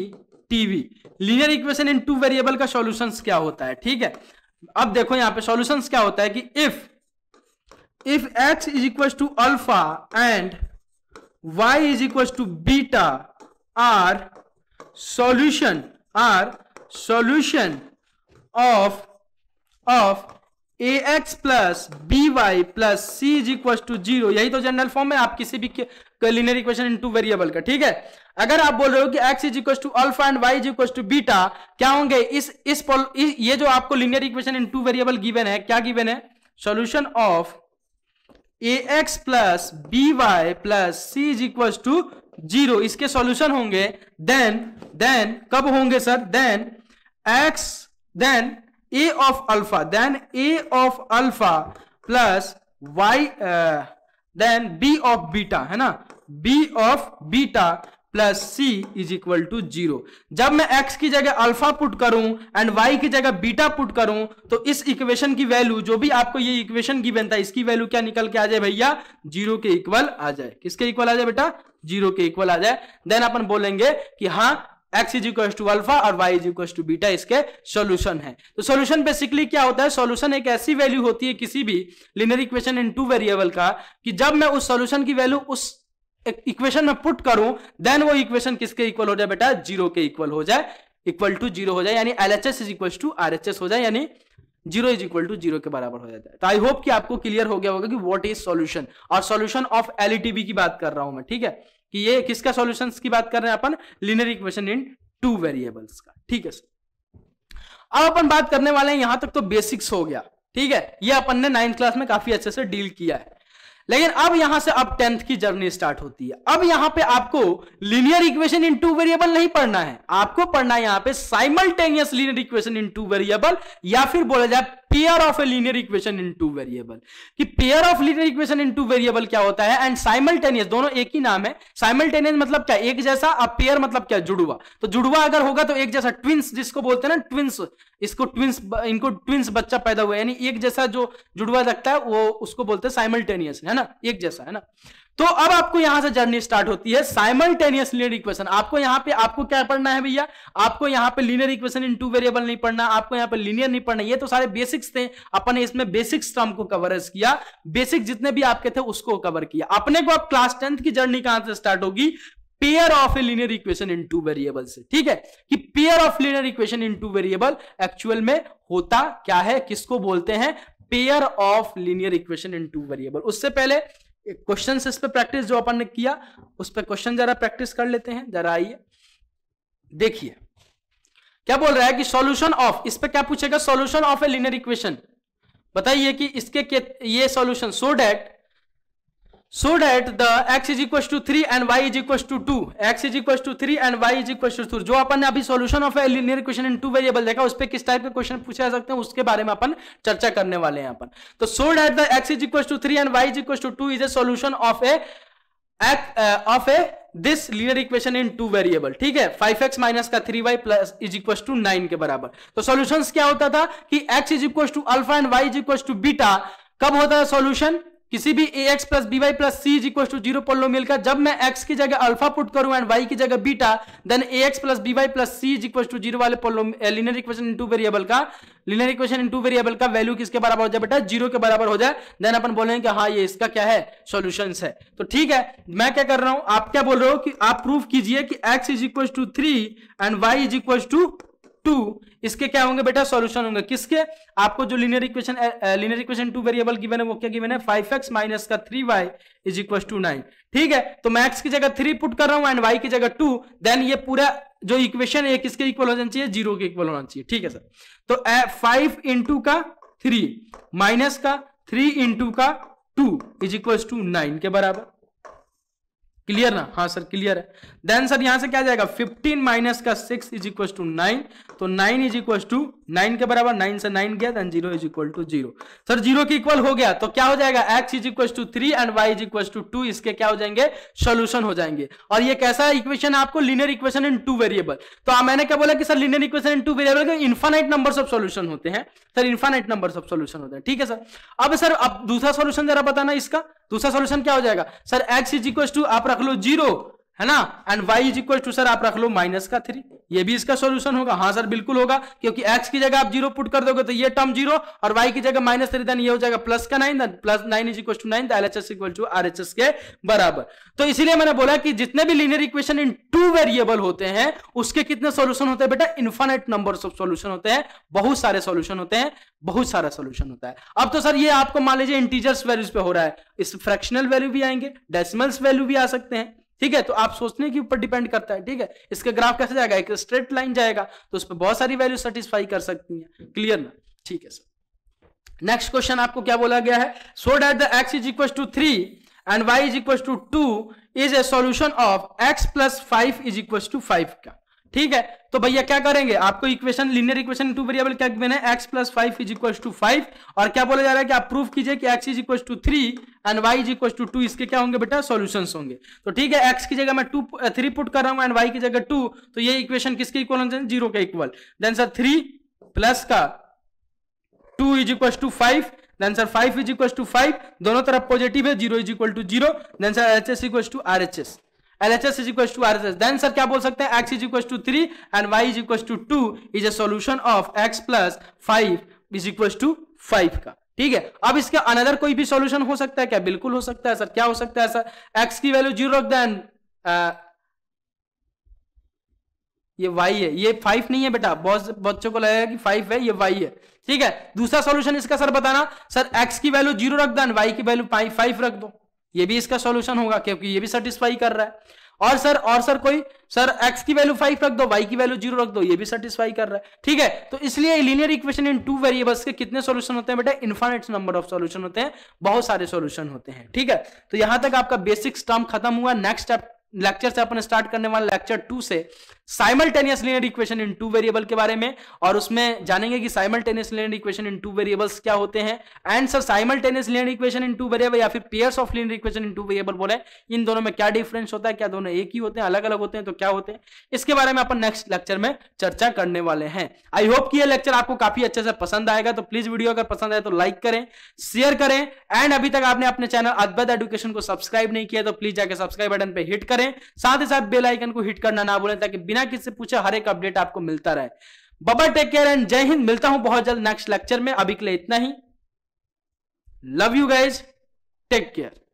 TV linear equation in two variable का सॉल्यूशंस क्या होता है ठीक है अब देखो यहां पे सॉल्यूशंस क्या होता है कि if if x is equal to alpha and y is equal to beta are solution are solution of of a x plus B Y plus C is equal to zero यही तो general form है आप किसी भी linear equation in two variable का ठीक है अगर आप बोल रहे हो कि x is equal to alpha and y is equal to beta क्या होंगे इस इस ये जो आपको linear equation in two variable given है क्या गिवन है solution of a x plus B Y plus C is equal to zero इसके सोल्यूशन होंगे देन देन कब होंगे sir then x then a of alpha then a of alpha plus y uh, then b of beta है ना b of beta plus C is equal to zero जब मैं x की जगह alpha put करूं and y की जगह beta put करूं तो इस इक्वेशन की वैल्यू जो भी आपको ये इक्वेशन की बनता है इसकी वैल्यू क्या निकल के आ जाए भैया जीरो के इक्वल आ जाए किसके इक्वल आ जाए बेटा जीरो के इक्वल आ जाए देन अपन बोलेंगे कि हाँ x is equal to alpha और y is equal to beta इसके सॉल्यूशन है तो सॉल्यूशन बेसिकली क्या होता है सॉल्यूशन एक ऐसी वैल्यू होती है किसी भी linear equation in two variable का कि जब मैं उस सॉल्यूशन की वैल्यू उस इक्वेशन में पुट करूं देन वो इक्वेशन किसके इक्वल हो जाए बेटा जीरो के इक्वल हो जाए इक्वल टू जीरो हो जाए यानी L H S is equal to R H S हो जाए यानी zero is equal to zero के बराबर हो जाता है तो आई होप कि आपको क्लियर हो गया होगा कि व्हाट इज सॉल्यूशन और सॉल्यूशन ऑफ एलईटीबी की बात कर रहा हूं मैं ठीक है कि ये किसका सॉल्यूशंस की बात कर रहे हैं अपन linear equation in two variables का ठीक है अब अपन बात करने वाले हैं यहां तक तो बेसिक्स हो गया ठीक है ये अपन ने नाइन्थ क्लास में काफी अच्छे से डील किया है लेकिन अब यहां से अब टेंथ की जर्नी स्टार्ट होती है अब यहां पे आपको linear equation in two variable नहीं पढ़ना है आपको पढ़ना है यहां पे simultaneous linear equation in two variable या फिर बोला जाए pair of a linear equation in two variable कि pair of linear equation in two variable क्या होता है एंड साइमल्टेनियस दोनों एक ही नाम है साइमल्टेनियस मतलब क्या एक जैसा अब पेयर मतलब क्या जुड़वा तो जुड़वा अगर होगा तो एक जैसा ट्विंस जिसको बोलते हैं ना ट्विंस इसको ट्विंस इनको ट्विंस बच्चा पैदा हुआ यानी एक जैसा जो जुड़वा लगता है वो उसको बोलते हैं साइमल्टेनियस है ना एक जैसा है ना तो अब आपको यहां से जर्नी स्टार्ट होती है साइमल्टेनियस लीनियर इक्वेशन आपको यहां पे आपको क्या पढ़ना है भैया आपको यहां पे linear equation in two variable नहीं पढ़ना आपको यहां पे लीनियर नहीं पढ़ना ये तो सारे बेसिक्स थे अपन ने इसमें बेसिक्स टर्म को कवर किया बेसिक जितने भी आपके थे उसको कवर किया अपने को अब क्लास टेंथ की जर्नी कहां से स्टार्ट होगी pair of a linear equation in two variable से ठीक है कि pair of linear equation in two variable actual में होता क्या है किसको बोलते हैं pair of linear equation in two variable उससे पहले क्वेश्चन इस पर प्रैक्टिस जो अपन ने किया उस पर क्वेश्चन जरा प्रैक्टिस कर लेते हैं जरा आइए देखिए क्या बोल रहा है कि सॉल्यूशन ऑफ इस पर क्या पूछेगा solution of a linear equation बताइए कि इसके ये solution so that so that the x is equals to 3 and y is equals to 2 x is equals to 3 and y is equals to 2 जो अपन ने अभी solution of linear equation in two variable देखा उस पर किस type के question पूछे जा सकते हैं उसके बारे में अपन चर्चा करने वाले हैं अपन तो so that the x is equals to 3 and y is equals to 2 is a solution of a of a this linear equation in two variable ठीक है 5x एक्स माइनस का 3y y plus is equal to nine के बराबर तो solution क्या होता था कि x is equal to alpha and y is equal to beta कब होता है सोल्यूशन किसी भी a x plus BY plus C is equal to zero polynomial का जब मैं एक्स की जगह अल्फा पुट करूं एंड वाई की जगह beta then a x plus BY plus C is equal to zero वाले लिनियर इक्वेशन टू वेरिएबल का लिनियर इक्वेशन टू वेरिएबल का वैल्यू किसके बराबर हो जाए बेटा जीरो के बराबर हो जाए देन अपन बोलेंगे हाँ ये इसका क्या है सोल्यूशन है तो ठीक है मैं क्या कर रहा हूं आप क्या बोल रहे हो कि आप प्रूफ कीजिए कि x is equal to three and y is equal to two इसके क्या होंगे बेटा सॉल्यूशन होंगे किसके आपको जो linear equation linear equation two variable given है वो क्या गिवन है फाइव एक्स माइनस का three y is equal to nine ठीक है तो मैं एक्स की जगह थ्री पुट कर रहा हूं एंड वाई की जगह टू देन ये पूरा जो इक्वेशन है किसके इक्वल हो चाहिए जीरो के इक्वल होना चाहिए ठीक है सर तो फाइव इंटू का थ्री माइनस का थ्री इंटू का two is equal to nine के बराबर क्लियर ना हाँ सर क्लियर है देन सर यहां से क्या जाएगा 15 माइनस का 6 इज इक्वल टू नाइन तो 9 इज इक्वल टू नाइन के बराबर 9 से 9 गया then 0 is equal to zero sir zero के इक्वल हो गया तो क्या हो जाएगा x is equal to three and y is equal to two इसके क्या हो जाएंगे सोल्यूशन हो जाएंगे और ये कैसा इक्वेशन है आपको linear equation in two variable तो मैंने क्या बोला कि sir linear equation in two variable के इन्फानाइट नंबर ऑफ सोल्यूशन होते हैं sir infinite number of solution होते हैं ठीक है सर अब सर अब दूसरा सोल्यूशन जरा बताना इसका दूसरा सोल्यूशन क्या हो जाएगा sir x is equal to आप रख रख लो जीरो है ना and y is equal to sir आप रख लो माइनस का थ्री ये भी इसका सॉल्यूशन होगा हाँ सर बिल्कुल होगा क्योंकि एक्स की जगह आप जीरो पुट कर दोगे तो ये टर्म जीरो और वाई की जगह माइनस थ्री देन ये हो जाएगा प्लस का nine plus nine is equal to nine L H S equal to R H S के बराबर तो इसीलिए मैंने बोला कि जितने भी linear equation in two variable होते हैं उसके कितने सोल्यूशन होते हैं बेटा इन्फानेट नंबर ऑफ सोल्यूशन होते हैं बहुत सारे सोल्यूशन होते हैं बहुत सारा सोल्यूशन होता है अब तो सर ये आपको मान लीजिए इंटीजर्स वैल्यूज पे हो रहा है इस फ्रैक्शनल वैल्यू भी आएंगे डेसिमल्स वैल्यू भी आ सकते हैं ठीक है तो आप सोचने के ऊपर डिपेंड करता है ठीक है इसका ग्राफ कैसे जाएगा एक स्ट्रेट लाइन जाएगा तो उसमें बहुत सारी वैल्यू सेटिस्फाई कर सकती है क्लियर ना ठीक है सर नेक्स्ट क्वेश्चन आपको क्या बोला गया है so that the x is equal to three and y is equal to two is a solution of x plus five is equal to five का ठीक है तो भैया क्या करेंगे आपको equation linear equation two variable क्या गिवन है x plus five is equal to five और क्या बोला जा रहा है कि आप प्रूफ कीजिए कि x is equal to three and y is equal to two इसके क्या होंगे बेटा सॉल्यूशन होंगे तो ठीक है एक्स की जगह मैं टू थ्री पुट कर रहा हूँ एंड वाई की जगह टू तो ये इक्वेशन किसके इक्वल होना चाहिए जीरो का equal then sir three plus का two is equal to five then sir five is equal to five दोनों तरफ पॉजिटिव है zero is equal to zero then sir H S equal to R H S LHS is equals to RHS. Then sir क्या बोल सकते हैं x is equals to three and y is equals to two is a solution of x plus five is equals to five का ठीक है अब इसके another कोई भी सोल्यूशन हो सकता है क्या बिल्कुल हो सकता है सर क्या हो सकता है सर x की वैल्यू जीरो रख दें ये y है ये फाइव नहीं है बेटा बहुत बच्चों को लगेगा कि फाइव है ये y है ठीक है दूसरा सॉल्यूशन इसका सर बताना सर x की वैल्यू जीरो रख दें y की वैल्यू फाइव रख दो ये भी इसका सॉल्यूशन होगा क्योंकि ये भी सेटिस्फाई कर रहा है और सर और सर कोई सर x की वैल्यू फाइव रख दो y की वैल्यू जीरो रख दो ये भी सेटिस्फाई कर रहा है ठीक है तो इसलिए linear equation in two variables के कितने सॉल्यूशन होते हैं बेटा इन्फाइनेट नंबर ऑफ सॉल्यूशन होते हैं बहुत सारे सॉल्यूशन होते हैं ठीक है तो यहां तक आपका बेसिक्स टर्म खत्म हुआ नेक्स्ट लेक्चर से अपन स्टार्ट करने वाले लेक्चर टू से simultaneous linear equation in two variable के बारे में और उसमें जानेंगे कि simultaneous linear equation in two variables क्या होते हैं and sir simultaneous linear equation in two variable या फिर pairs of linear equation in two variable बोले इन दोनों में क्या डिफरेंस होता है क्या दोनों एक ही होते हैं अलग अलग होते हैं तो क्या होते हैं इसके बारे में अपन नेक्स्ट लेक्चर में चर्चा करने वाले हैं आई होप कि यह लेक्चर आपको काफी अच्छे से पसंद आएगा तो प्लीज वीडियो अगर पसंद आए तो लाइक करें शेयर करें एंड अभी तक आपने अपने चैनल अद्भुत एडुकेशन को सब्सक्राइब नहीं किया तो प्लीज जाकर सब्सक्राइब बटन पर हिट करें साथ ही साथ बेलाइकन को हिट करना ना भूलें ताकि बिना बिना किसी पूछे हर एक अपडेट आपको मिलता रहे बबा टेक केयर एंड जय हिंद मिलता हूं बहुत जल्द नेक्स्ट लेक्चर में अभी के लिए इतना ही love you guys take care